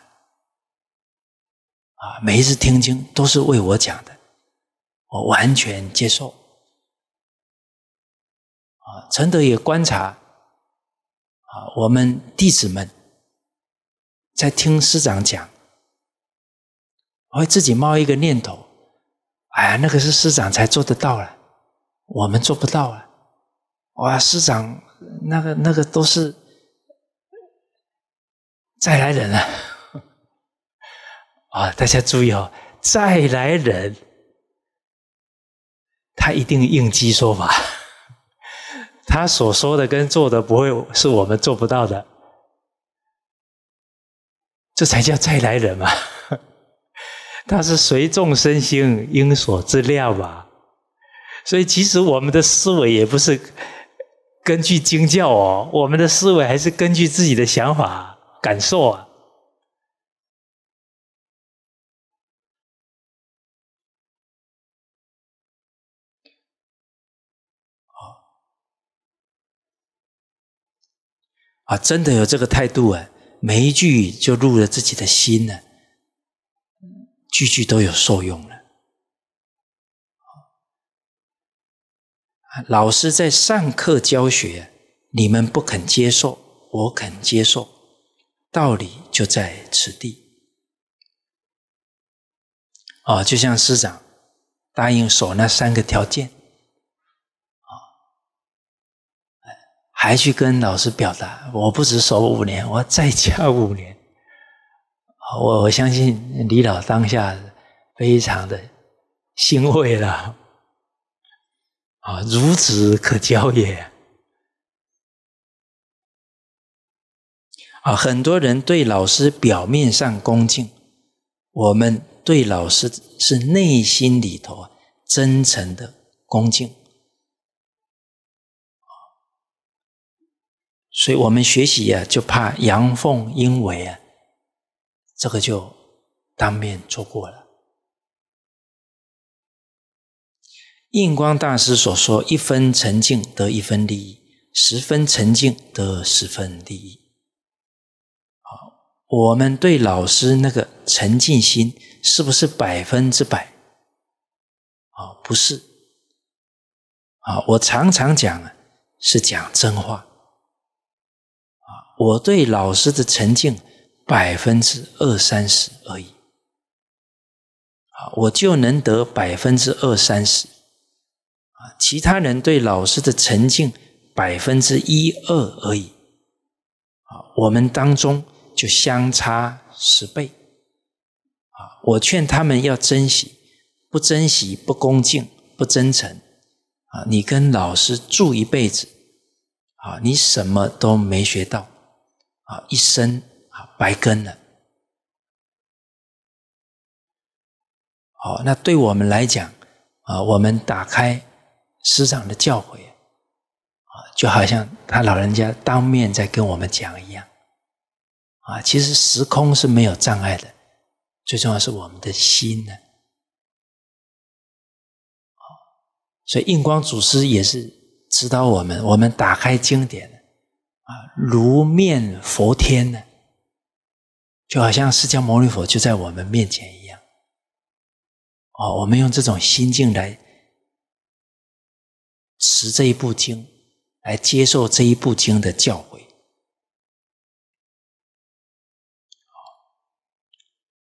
啊，每一次听经都是为我讲的，我完全接受。啊，陈德也观察，啊，我们弟子们在听师长讲。会自己冒一个念头，哎，那个是师长才做得到了，我们做不到啊！哇，师长，那个那个都是再来人了。啊，大家注意哦，再来人，他一定应激说法，他所说的跟做的不会是我们做不到的，这才叫再来人嘛。它是随众生心因所自料吧。所以其实我们的思维也不是根据经教哦，我们的思维还是根据自己的想法感受啊。啊，真的有这个态度啊，每一句就入了自己的心呢。句句都有受用了。老师在上课教学，你们不肯接受，我肯接受，道理就在此地。啊，就像师长答应守那三个条件，啊，还去跟老师表达，我不只守五年，我再加五年。我我相信李老当下非常的欣慰了，啊，孺子可教也。啊，很多人对老师表面上恭敬，我们对老师是内心里头真诚的恭敬，啊，所以，我们学习呀，就怕阳奉阴违啊。这个就当面做过了。印光大师所说：“一分沉静得一分利益，十分沉静得十分利益。”好，我们对老师那个沉静心是不是百分之百？啊，不是。啊，我常常讲是讲真话。啊，我对老师的沉静。百分之二三十而已，啊，我就能得百分之二三十，啊，其他人对老师的成敬百分之一二而已，啊，我们当中就相差十倍，啊，我劝他们要珍惜，不珍惜、不恭敬、不真诚，啊，你跟老师住一辈子，啊，你什么都没学到，啊，一生。啊，白跟了，好，那对我们来讲啊，我们打开师长的教诲啊，就好像他老人家当面在跟我们讲一样啊。其实时空是没有障碍的，最重要是我们的心呢。好，所以印光祖师也是指导我们，我们打开经典啊，如面佛天呢。就好像释迦牟尼佛就在我们面前一样，哦，我们用这种心境来持这一部经，来接受这一部经的教诲。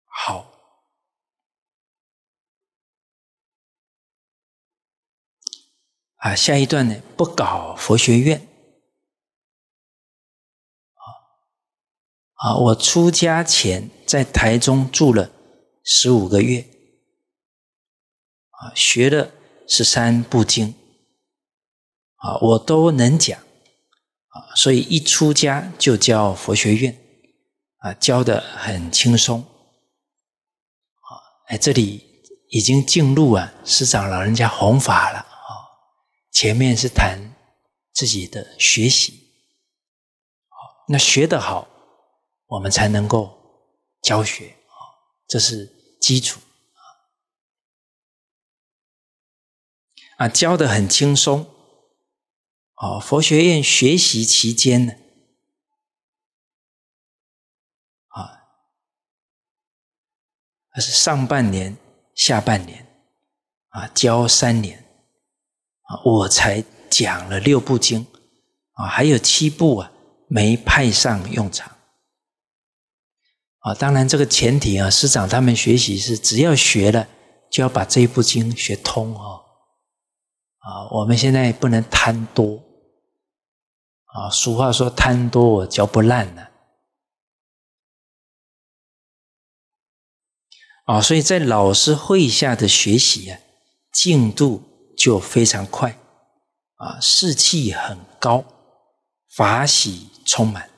好，啊，下一段呢，不搞佛学院。啊，我出家前在台中住了十五个月，啊，学了十三部经，啊，我都能讲，啊，所以一出家就教佛学院，啊，教的很轻松，啊，哎，这里已经进入啊，师长老人家弘法了，啊，前面是谈自己的学习，那学的好。我们才能够教学啊，这是基础啊，教的很轻松啊。佛学院学习期间呢，啊，那是上半年、下半年啊，教三年啊，我才讲了六部经啊，还有七部啊没派上用场。啊，当然这个前提啊，师长他们学习是只要学了，就要把这一部经学通啊。啊，我们现在不能贪多，啊，俗话说贪多嚼不烂呢。啊，所以在老师会下的学习啊，进度就非常快，啊，士气很高，法喜充满。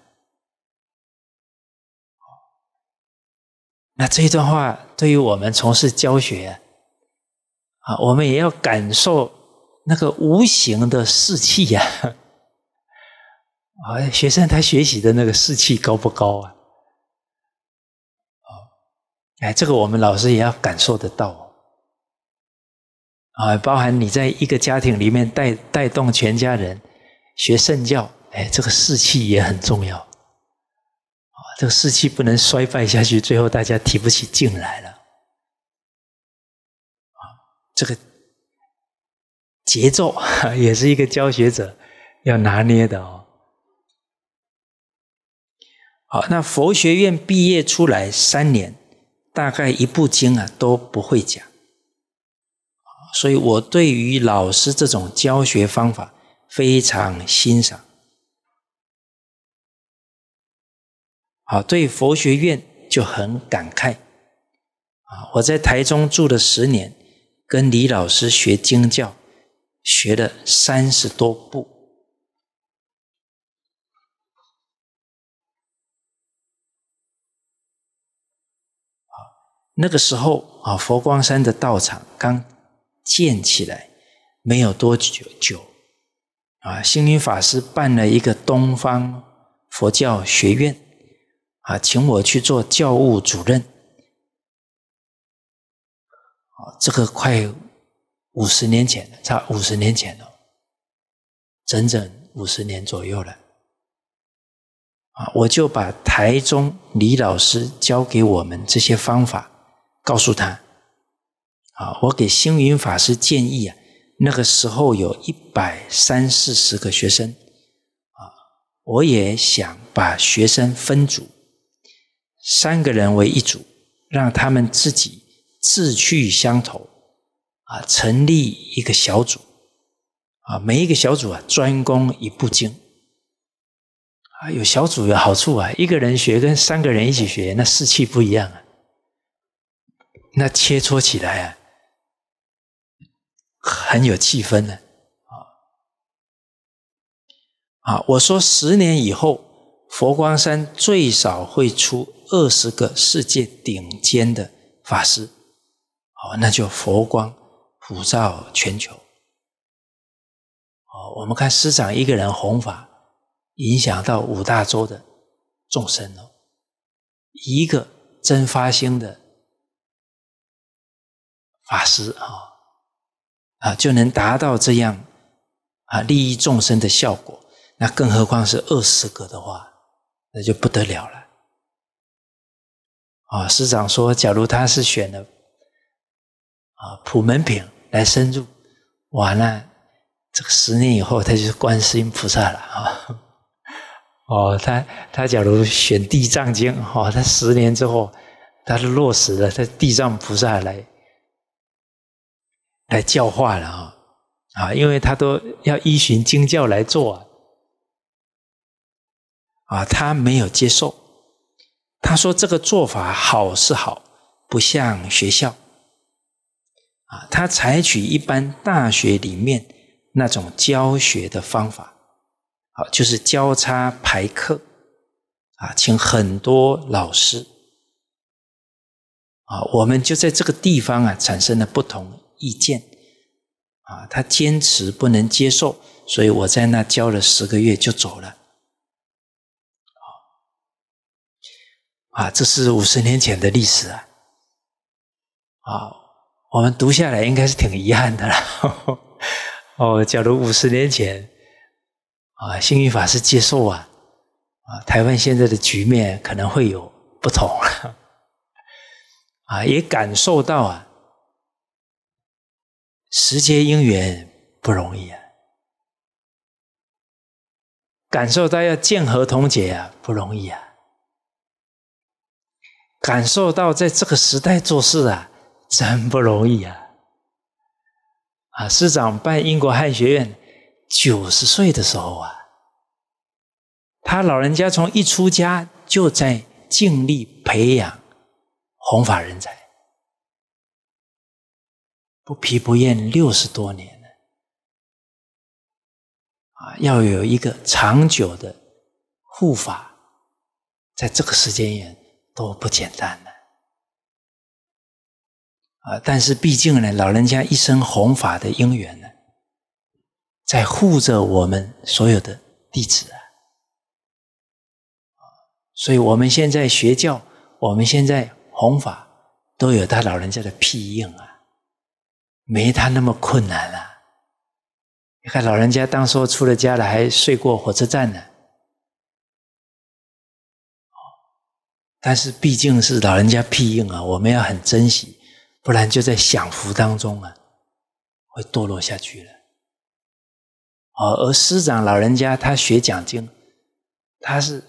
那这一段话对于我们从事教学，啊，我们也要感受那个无形的士气呀。啊，学生他学习的那个士气高不高啊？哦，哎，这个我们老师也要感受得到。啊，包含你在一个家庭里面带带动全家人学圣教，哎，这个士气也很重要。这个士气不能衰败下去，最后大家提不起劲来了。啊，这个节奏 也是一个教学者要拿捏的哦。好，那佛学院毕业出来三年，大概一部经啊都不会讲，所以我对于老师这种教学方法非常欣赏。啊，对佛学院就很感慨啊！我在台中住了十年，跟李老师学经教，学了三十多部。啊，那个时候啊，佛光山的道场刚建起来，没有多久久，啊，星云法师办了一个东方佛教学院。啊，请我去做教务主任，啊，这个快五十年前，差五十年前了，整整五十年左右了，啊，我就把台中李老师教给我们这些方法告诉他，啊，我给星云法师建议啊，那个时候有一百三四十个学生，啊，我也想把学生分组。三个人为一组，让他们自己志趣相投，啊，成立一个小组，啊，每一个小组啊专攻一部经，啊，有小组有好处啊，一个人学跟三个人一起学，那士气不一样啊，那切磋起来啊，很有气氛呢，啊，啊，我说十年以后，佛光山最少会出。二十个世界顶尖的法师，哦，那就佛光普照全球。哦，我们看师长一个人弘法，影响到五大洲的众生哦，一个真发心的法师啊，啊，就能达到这样啊利益众生的效果。那更何况是二十个的话，那就不得了了。啊，师长说，假如他是选了啊普门品来深入，完了这个十年以后，他就是观世音菩萨了啊。哦，他他假如选地藏经，哦，他十年之后，他是落实了，他地藏菩萨来来教化了啊啊，因为他都要依循经教来做啊，他没有接受。他说：“这个做法好是好，不像学校啊，他采取一般大学里面那种教学的方法，好就是交叉排课，啊，请很多老师，啊，我们就在这个地方啊产生了不同意见，啊，他坚持不能接受，所以我在那教了十个月就走了。”啊，这是五十年前的历史啊！啊，我们读下来应该是挺遗憾的了。哦，假如五十年前，啊，星云法师接受啊，啊，台湾现在的局面可能会有不同。啊，也感受到啊，时节因缘不容易啊，感受到要见合同解啊，不容易啊。感受到在这个时代做事啊，真不容易啊！啊，师长办英国汉学院，九十岁的时候啊，他老人家从一出家就在尽力培养弘法人才，不疲不厌六十多年了。啊，要有一个长久的护法，在这个时间点。都不简单的啊！但是毕竟呢，老人家一生弘法的因缘呢，在护着我们所有的弟子啊。所以我们现在学教，我们现在弘法，都有他老人家的庇应啊，没他那么困难了。你看，老人家当初出了家了，还睡过火车站呢。但是毕竟是老人家庇应啊，我们要很珍惜，不然就在享福当中啊，会堕落下去了。哦，而师长老人家他学讲经，他是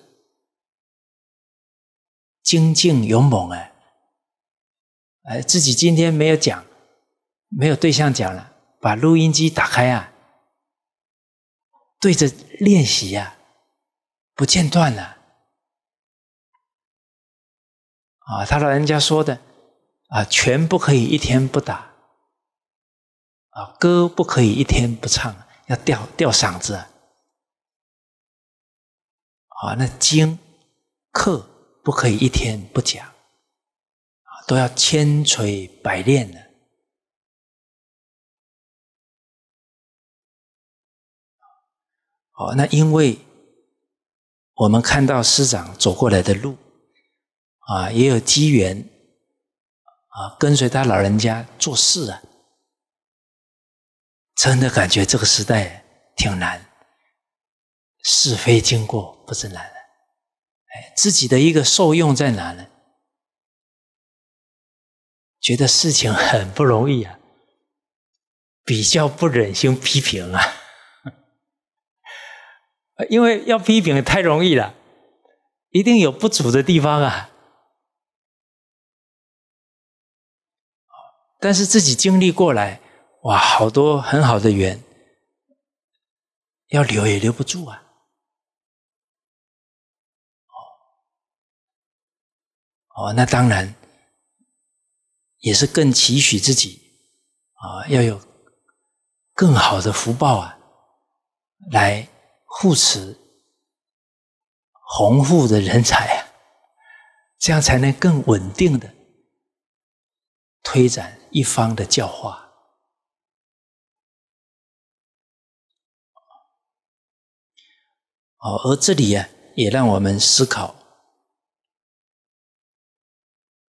精进勇猛哎，哎，自己今天没有讲，没有对象讲了，把录音机打开啊，对着练习呀，不间断啊。啊，他老人家说的啊，拳不可以一天不打，啊，歌不可以一天不唱，要吊吊嗓子，啊，那经课不可以一天不讲，啊，都要千锤百炼的。哦，那因为我们看到师长走过来的路。啊，也有机缘啊，跟随他老人家做事啊，真的感觉这个时代挺难，是非经过不知难了。哎，自己的一个受用在哪呢？觉得事情很不容易啊，比较不忍心批评啊，因为要批评太容易了，一定有不足的地方啊。但是自己经历过来，哇，好多很好的缘，要留也留不住啊！哦，哦，那当然也是更期许自己啊，要有更好的福报啊，来护持宏富的人才啊，这样才能更稳定的推展。一方的教化，哦，而这里啊，也让我们思考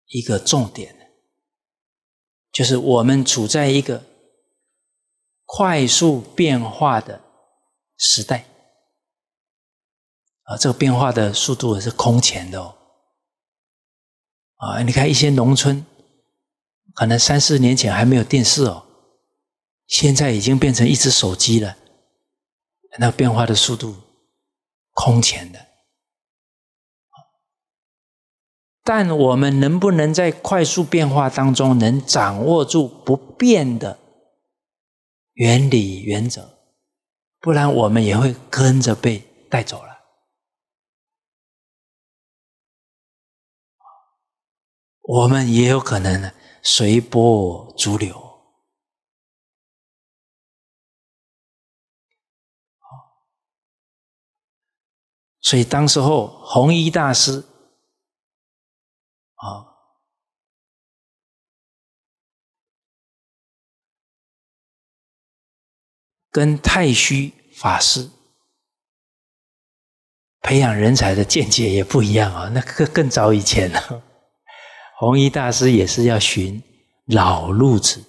一个重点，就是我们处在一个快速变化的时代，啊，这个变化的速度是空前的哦，啊，你看一些农村。可能三四年前还没有电视哦，现在已经变成一只手机了。那变化的速度空前的，但我们能不能在快速变化当中能掌握住不变的原理原则？不然我们也会跟着被带走了。我们也有可能呢。随波逐流，所以当时候，弘一大师啊，跟太虚法师培养人才的见解也不一样啊，那更更早以前了。弘一大师也是要寻老路子，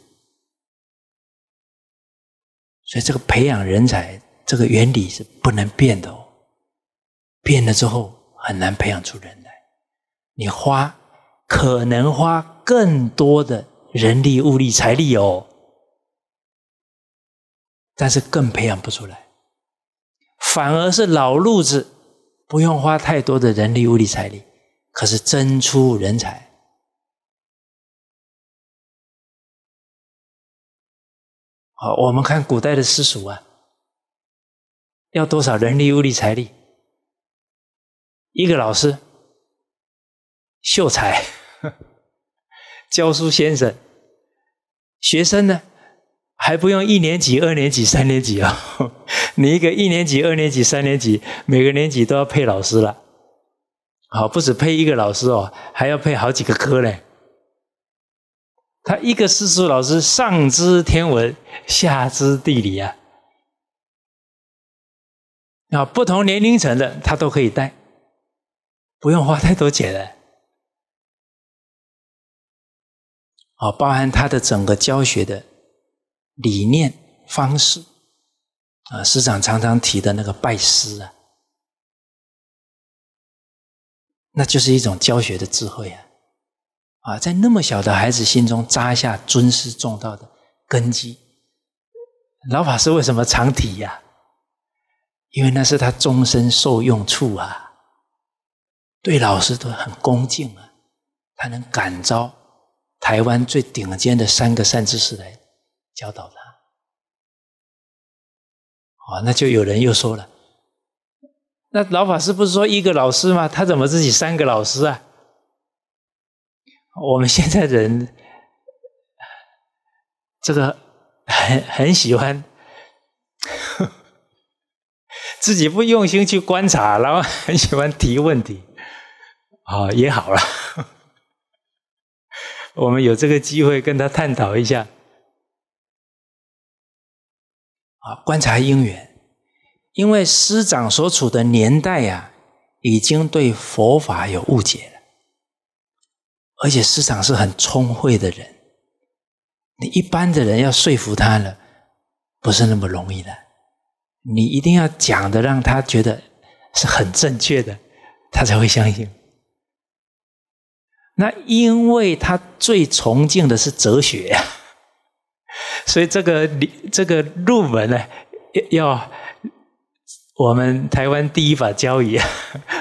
所以这个培养人才这个原理是不能变的哦。变了之后很难培养出人来，你花可能花更多的人力物力财力哦，但是更培养不出来，反而是老路子不用花太多的人力物力财力，可是真出人才。好，我们看古代的私塾啊，要多少人力、物力、财力？一个老师，秀才，教书先生，学生呢，还不用一年级、二年级、三年级啊？你一个一年级、二年级、三年级，每个年级都要配老师了。好，不止配一个老师哦，还要配好几个科嘞。他一个私塾老师，上知天文，下知地理啊，啊，不同年龄层的他都可以带，不用花太多钱的，啊，包含他的整个教学的理念方式，啊，师长常常提的那个拜师啊，那就是一种教学的智慧啊。啊，在那么小的孩子心中扎下尊师重道的根基。老法师为什么常提呀？因为那是他终身受用处啊！对老师都很恭敬啊，他能感召台湾最顶尖的三个善知识来教导他。好，那就有人又说了：那老法师不是说一个老师吗？他怎么自己三个老师啊？我们现在人，这个很很喜欢，自己不用心去观察，然后很喜欢提问题，啊，也好了。我们有这个机会跟他探讨一下，啊，观察因缘，因为师长所处的年代呀，已经对佛法有误解了。而且市场是很聪慧的人，你一般的人要说服他了，不是那么容易的。你一定要讲的让他觉得是很正确的，他才会相信。那因为他最崇敬的是哲学，所以这个这个入门呢，要我们台湾第一把交椅啊，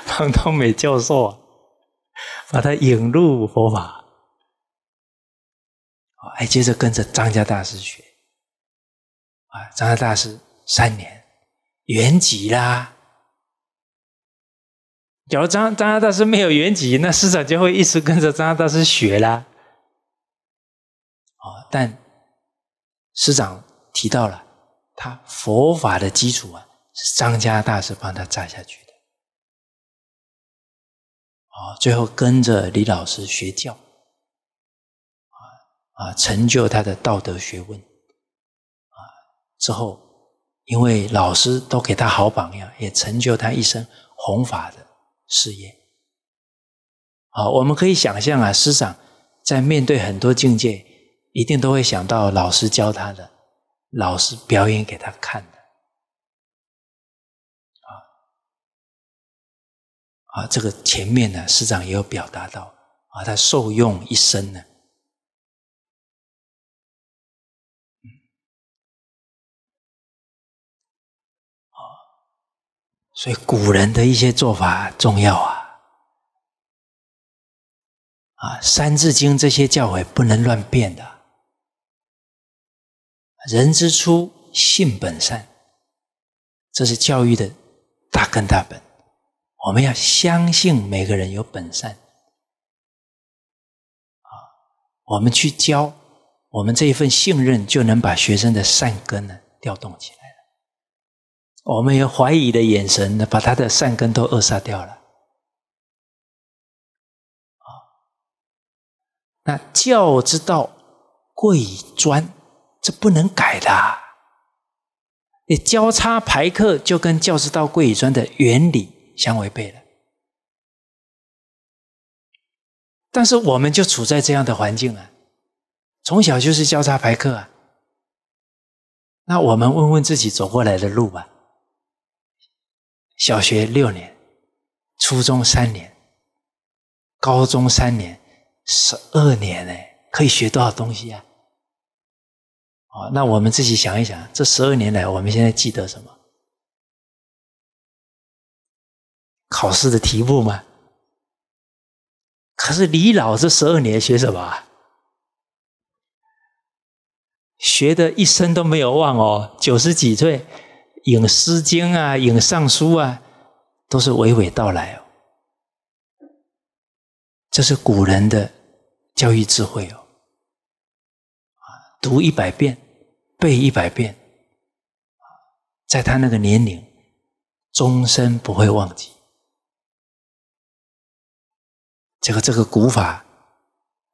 庞 东美教授。啊。把他引入佛法，啊，哎，接着跟着张家大师学，啊，张家大师三年，圆寂啦。假如张张家大师没有圆寂，那师长就会一直跟着张家大师学啦。哦，但师长提到了，他佛法的基础啊，是张家大师帮他扎下去。的。啊，最后跟着李老师学教，啊啊，成就他的道德学问，啊之后，因为老师都给他好榜样，也成就他一生弘法的事业。啊，我们可以想象啊，师长在面对很多境界，一定都会想到老师教他的，老师表演给他看的。啊，这个前面呢，师长也有表达到啊，他受用一生呢。啊，所以古人的一些做法重要啊，啊，《三字经》这些教诲不能乱变的。人之初，性本善，这是教育的大根大本。我们要相信每个人有本善，啊，我们去教，我们这一份信任就能把学生的善根呢调动起来了。我们有怀疑的眼神，呢，把他的善根都扼杀掉了。啊，那教之道贵以专，这不能改的。啊。你交叉排课，就跟教之道贵以专的原理。相违背了，但是我们就处在这样的环境啊，从小就是交叉排课啊。那我们问问自己走过来的路吧：小学六年，初中三年，高中三年，十二年呢，可以学多少东西啊？哦，那我们自己想一想，这十二年来，我们现在记得什么？考试的题目吗？可是李老这十二年学什么？学的一生都没有忘哦。九十几岁，引《诗经》啊，引《尚书》啊，都是娓娓道来哦。这是古人的教育智慧哦。读一百遍，背一百遍，在他那个年龄，终身不会忘记。这个这个古法，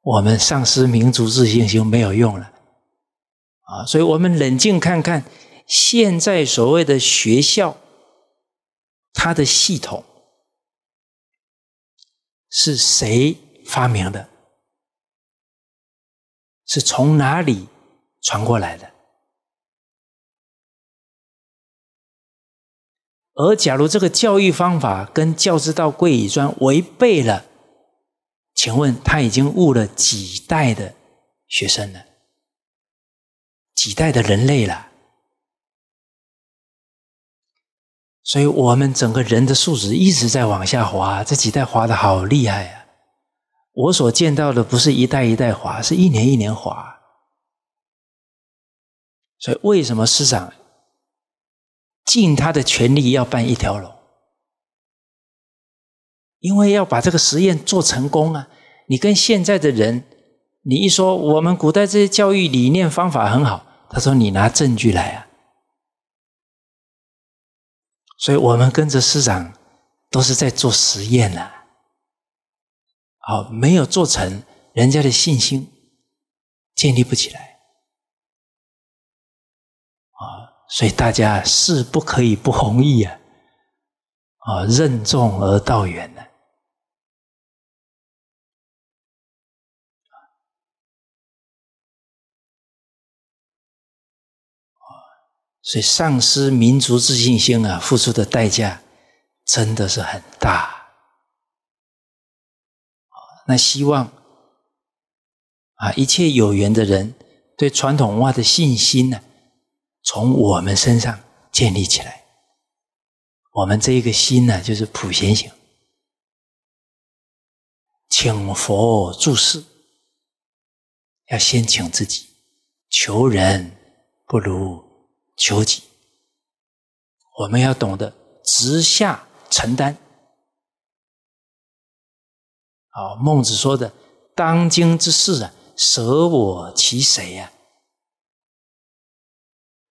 我们丧失民族自信就没有用了啊！所以我们冷静看看，现在所谓的学校，它的系统是谁发明的？是从哪里传过来的？而假如这个教育方法跟教之道贵以专违背了？请问他已经误了几代的学生了，几代的人类了，所以我们整个人的素质一直在往下滑，这几代滑的好厉害啊！我所见到的不是一代一代滑，是一年一年滑。所以为什么师长尽他的全力要办一条龙？因为要把这个实验做成功啊！你跟现在的人，你一说我们古代这些教育理念方法很好，他说你拿证据来啊。所以我们跟着师长都是在做实验啊。好，没有做成，人家的信心建立不起来，啊，所以大家是不可以不弘毅啊，啊，任重而道远呢。所以丧失民族自信心啊，付出的代价真的是很大。那希望啊，一切有缘的人对传统文化的信心呢，从我们身上建立起来。我们这一个心呢，就是普贤行，请佛助世，要先请自己，求人不如。求己，我们要懂得直下承担。好，孟子说的“当今之事啊，舍我其谁呀？”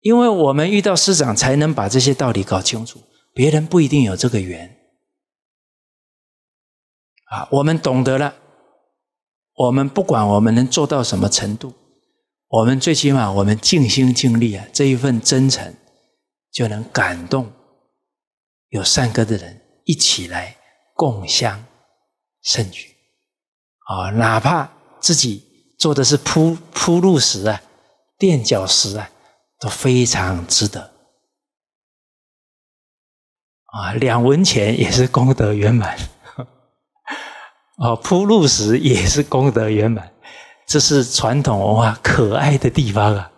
因为我们遇到师长，才能把这些道理搞清楚，别人不一定有这个缘。啊，我们懂得了，我们不管我们能做到什么程度。我们最起码，我们尽心尽力啊，这一份真诚，就能感动有善根的人，一起来共襄盛举啊！哪怕自己做的是铺铺路石啊、垫脚石啊，都非常值得啊！两文钱也是功德圆满，哦，铺路石也是功德圆满。这是传统文化可爱的地方啊！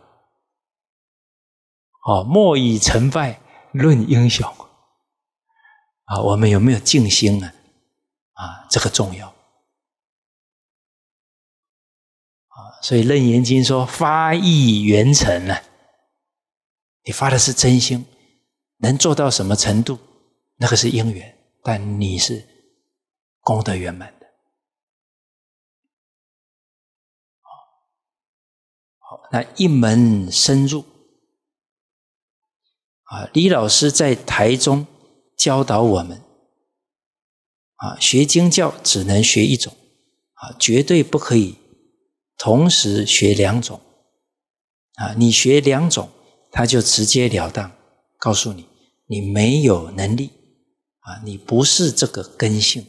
哦，莫以成败论英雄啊！我们有没有静心呢？啊，这个重要啊！所以《楞严经》说发意圆成啊，你发的是真心，能做到什么程度，那个是因缘，但你是功德圆满。那一门深入啊！李老师在台中教导我们啊，学经教只能学一种啊，绝对不可以同时学两种啊！你学两种，他就直截了当告诉你，你没有能力啊，你不是这个根性。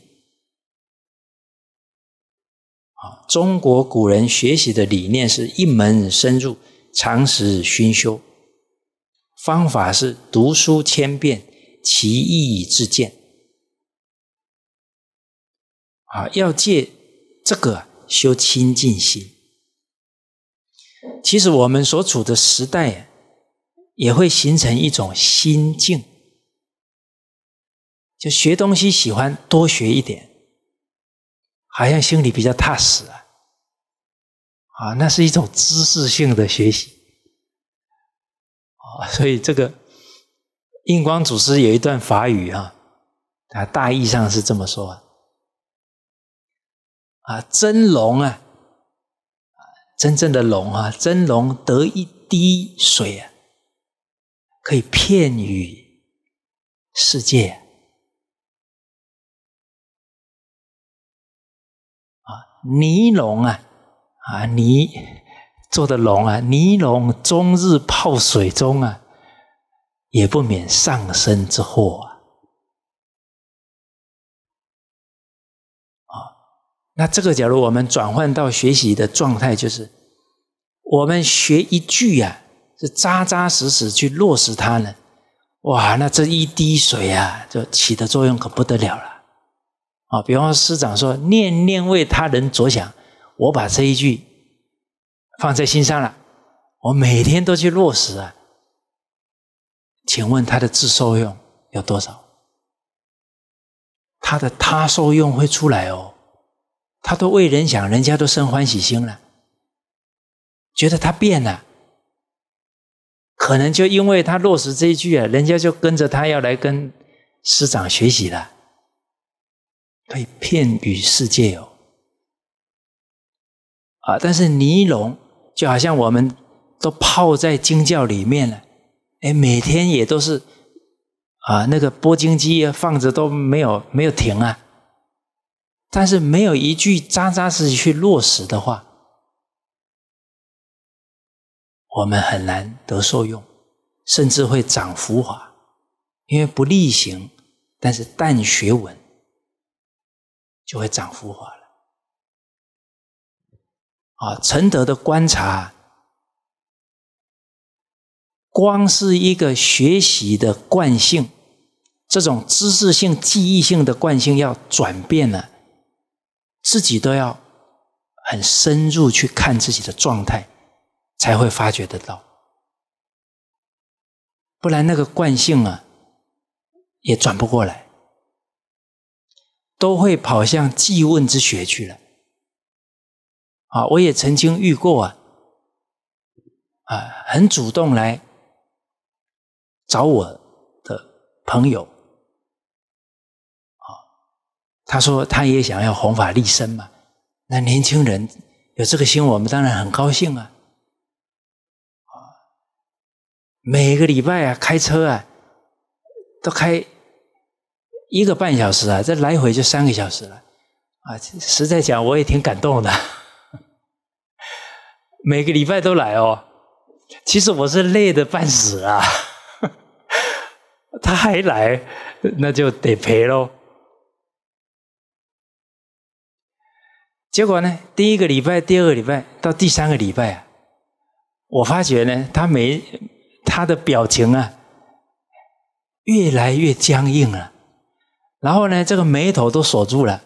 中国古人学习的理念是一门深入，常识熏修，方法是读书千遍，其义自见。啊，要借这个修清净心。其实我们所处的时代，也会形成一种心境，就学东西喜欢多学一点。好像心里比较踏实啊，啊，那是一种知识性的学习啊，所以这个印光祖师有一段法语啊，啊，大意上是这么说啊，啊，真龙啊，真正的龙啊，真龙得一滴水啊，可以骗于世界。尼龙啊，啊泥做的龙啊，尼龙终日泡水中啊，也不免丧身之祸啊。啊，那这个假如我们转换到学习的状态，就是我们学一句啊，是扎扎实实去落实它呢。哇，那这一滴水啊，就起的作用可不得了了。啊，比方说师长说“念念为他人着想”，我把这一句放在心上了，我每天都去落实啊。请问他的自受用有多少？他的他受用会出来哦，他都为人想，人家都生欢喜心了，觉得他变了，可能就因为他落实这一句啊，人家就跟着他要来跟师长学习了。被片于世界哦，啊！但是尼龙就好像我们都泡在经教里面了，哎，每天也都是啊，那个播经机啊放着都没有没有停啊，但是没有一句扎扎实实去落实的话，我们很难得受用，甚至会长浮华，因为不力行，但是但学稳。就会长孵化了。啊，承德的观察，光是一个学习的惯性，这种知识性、记忆性的惯性要转变了，自己都要很深入去看自己的状态，才会发觉得到，不然那个惯性啊，也转不过来。都会跑向继问之学去了，啊！我也曾经遇过啊，啊，很主动来找我的朋友，啊，他说他也想要弘法立身嘛。那年轻人有这个心，我们当然很高兴啊，啊，每个礼拜啊，开车啊，都开。一个半小时啊，这来回就三个小时了，啊，实在讲我也挺感动的。每个礼拜都来哦，其实我是累的半死啊，他还来，那就得赔喽。结果呢，第一个礼拜、第二个礼拜到第三个礼拜啊，我发觉呢，他没他的表情啊，越来越僵硬了。然后呢，这个眉头都锁住了。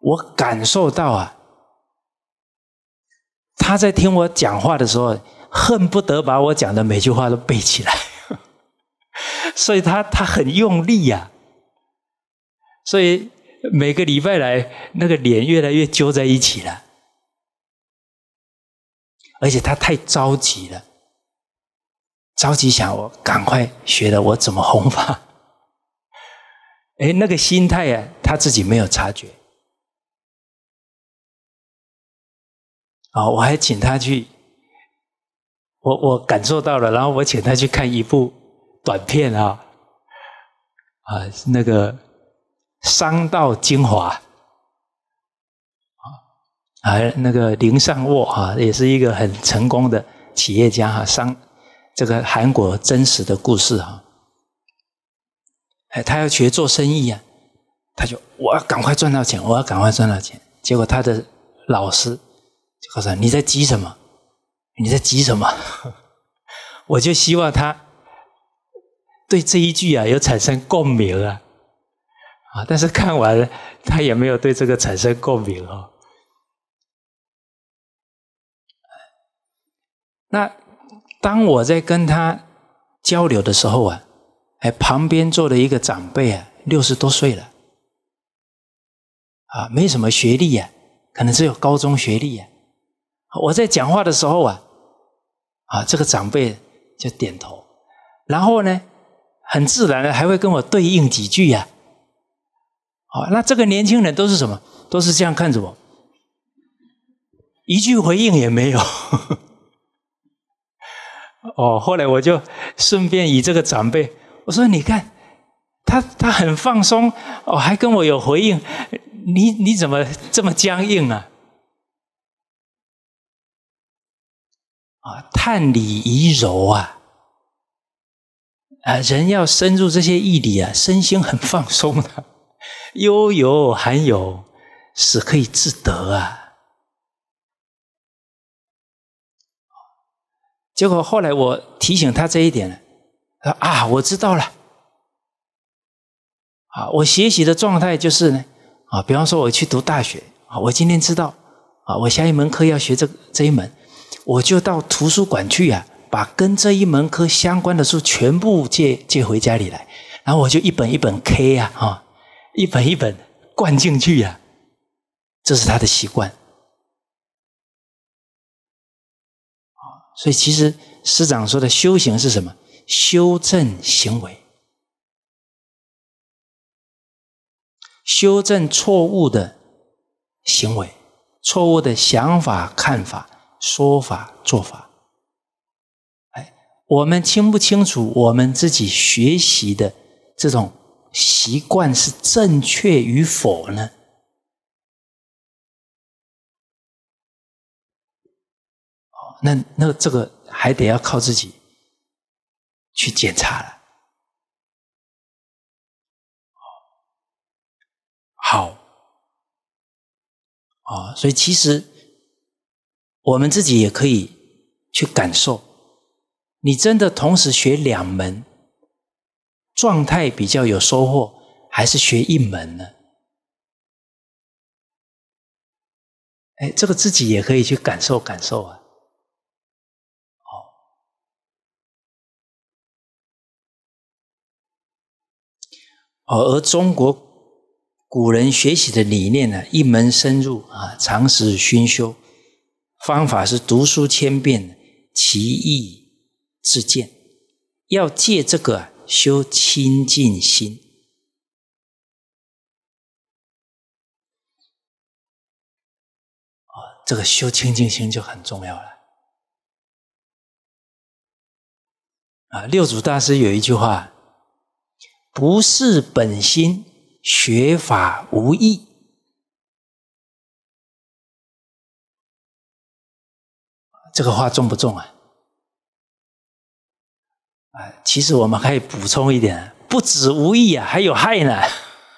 我感受到啊，他在听我讲话的时候，恨不得把我讲的每句话都背起来，所以他他很用力呀，所以每个礼拜来，那个脸越来越揪在一起了，而且他太着急了，着急想我赶快学了，我怎么哄法。哎，那个心态呀，他自己没有察觉。啊，我还请他去，我我感受到了，然后我请他去看一部短片啊，啊，那个商道精华，啊，啊，那个林尚沃啊，也是一个很成功的企业家哈，商，这个韩国真实的故事哈。他要学做生意啊，他就我要赶快赚到钱，我要赶快赚到钱。结果他的老师就他：“你在急什么？你在急什么？” 我就希望他对这一句啊有产生共鸣啊，啊！但是看完了，他也没有对这个产生共鸣啊。那当我在跟他交流的时候啊。哎，旁边坐的一个长辈啊，六十多岁了，啊，没什么学历呀，可能只有高中学历呀。我在讲话的时候啊，啊，这个长辈就点头，然后呢，很自然的还会跟我对应几句呀。好，那这个年轻人都是什么？都是这样看着我，一句回应也没有。哦，后来我就顺便以这个长辈。我说：“你看，他他很放松，哦，还跟我有回应。你你怎么这么僵硬啊？啊，探理宜柔啊，啊，人要深入这些义理啊，身心很放松的，悠游含有是可以自得啊。结果后来我提醒他这一点。”啊，我知道了。啊，我学习的状态就是呢，啊，比方说我去读大学，啊，我今天知道，啊，我下一门课要学这这一门，我就到图书馆去呀，把跟这一门课相关的书全部借借回家里来，然后我就一本一本 K 呀，啊，一本一本灌进去呀，这是他的习惯。啊，所以其实师长说的修行是什么？修正行为，修正错误的行为，错误的想法、看法、说法、做法。哎，我们清不清楚我们自己学习的这种习惯是正确与否呢？哦，那那这个还得要靠自己。去检查了，好，啊，所以其实我们自己也可以去感受，你真的同时学两门，状态比较有收获，还是学一门呢？哎，这个自己也可以去感受感受啊。哦，而中国古人学习的理念呢，一门深入啊，常识熏修，方法是读书千遍，其义自见。要借这个修清净心，哦，这个修清净心就很重要了。啊，六祖大师有一句话。不是本心，学法无益。这个话重不重啊？啊，其实我们可以补充一点：不止无益啊，还有害呢。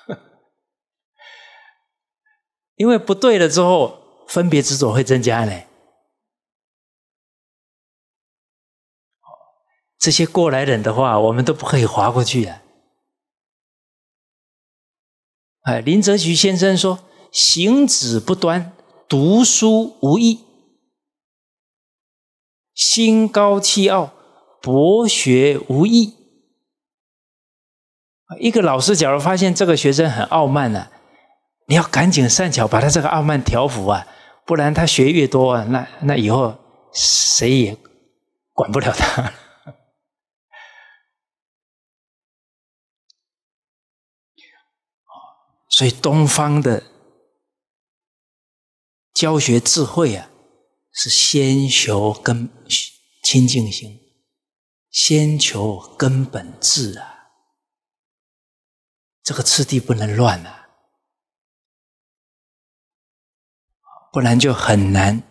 因为不对了之后，分别执着会增加呢。这些过来人的话，我们都不可以划过去啊。哎，林则徐先生说：“行止不端，读书无益；心高气傲，博学无益。”一个老师，假如发现这个学生很傲慢呢，你要赶紧善巧把他这个傲慢调服啊，不然他学越多，啊，那那以后谁也管不了他。所以，东方的教学智慧啊，是先求根清净心，先求根本智啊。这个次第不能乱啊，不然就很难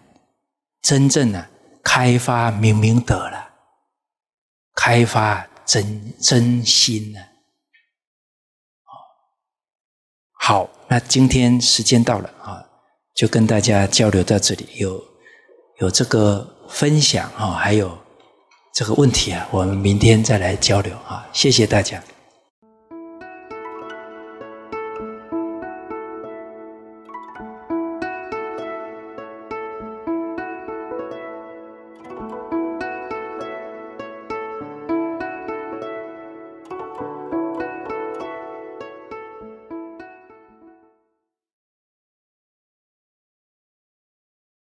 真正啊开发明明德了，开发真真心呢。好，那今天时间到了啊，就跟大家交流到这里，有有这个分享啊，还有这个问题啊，我们明天再来交流啊，谢谢大家。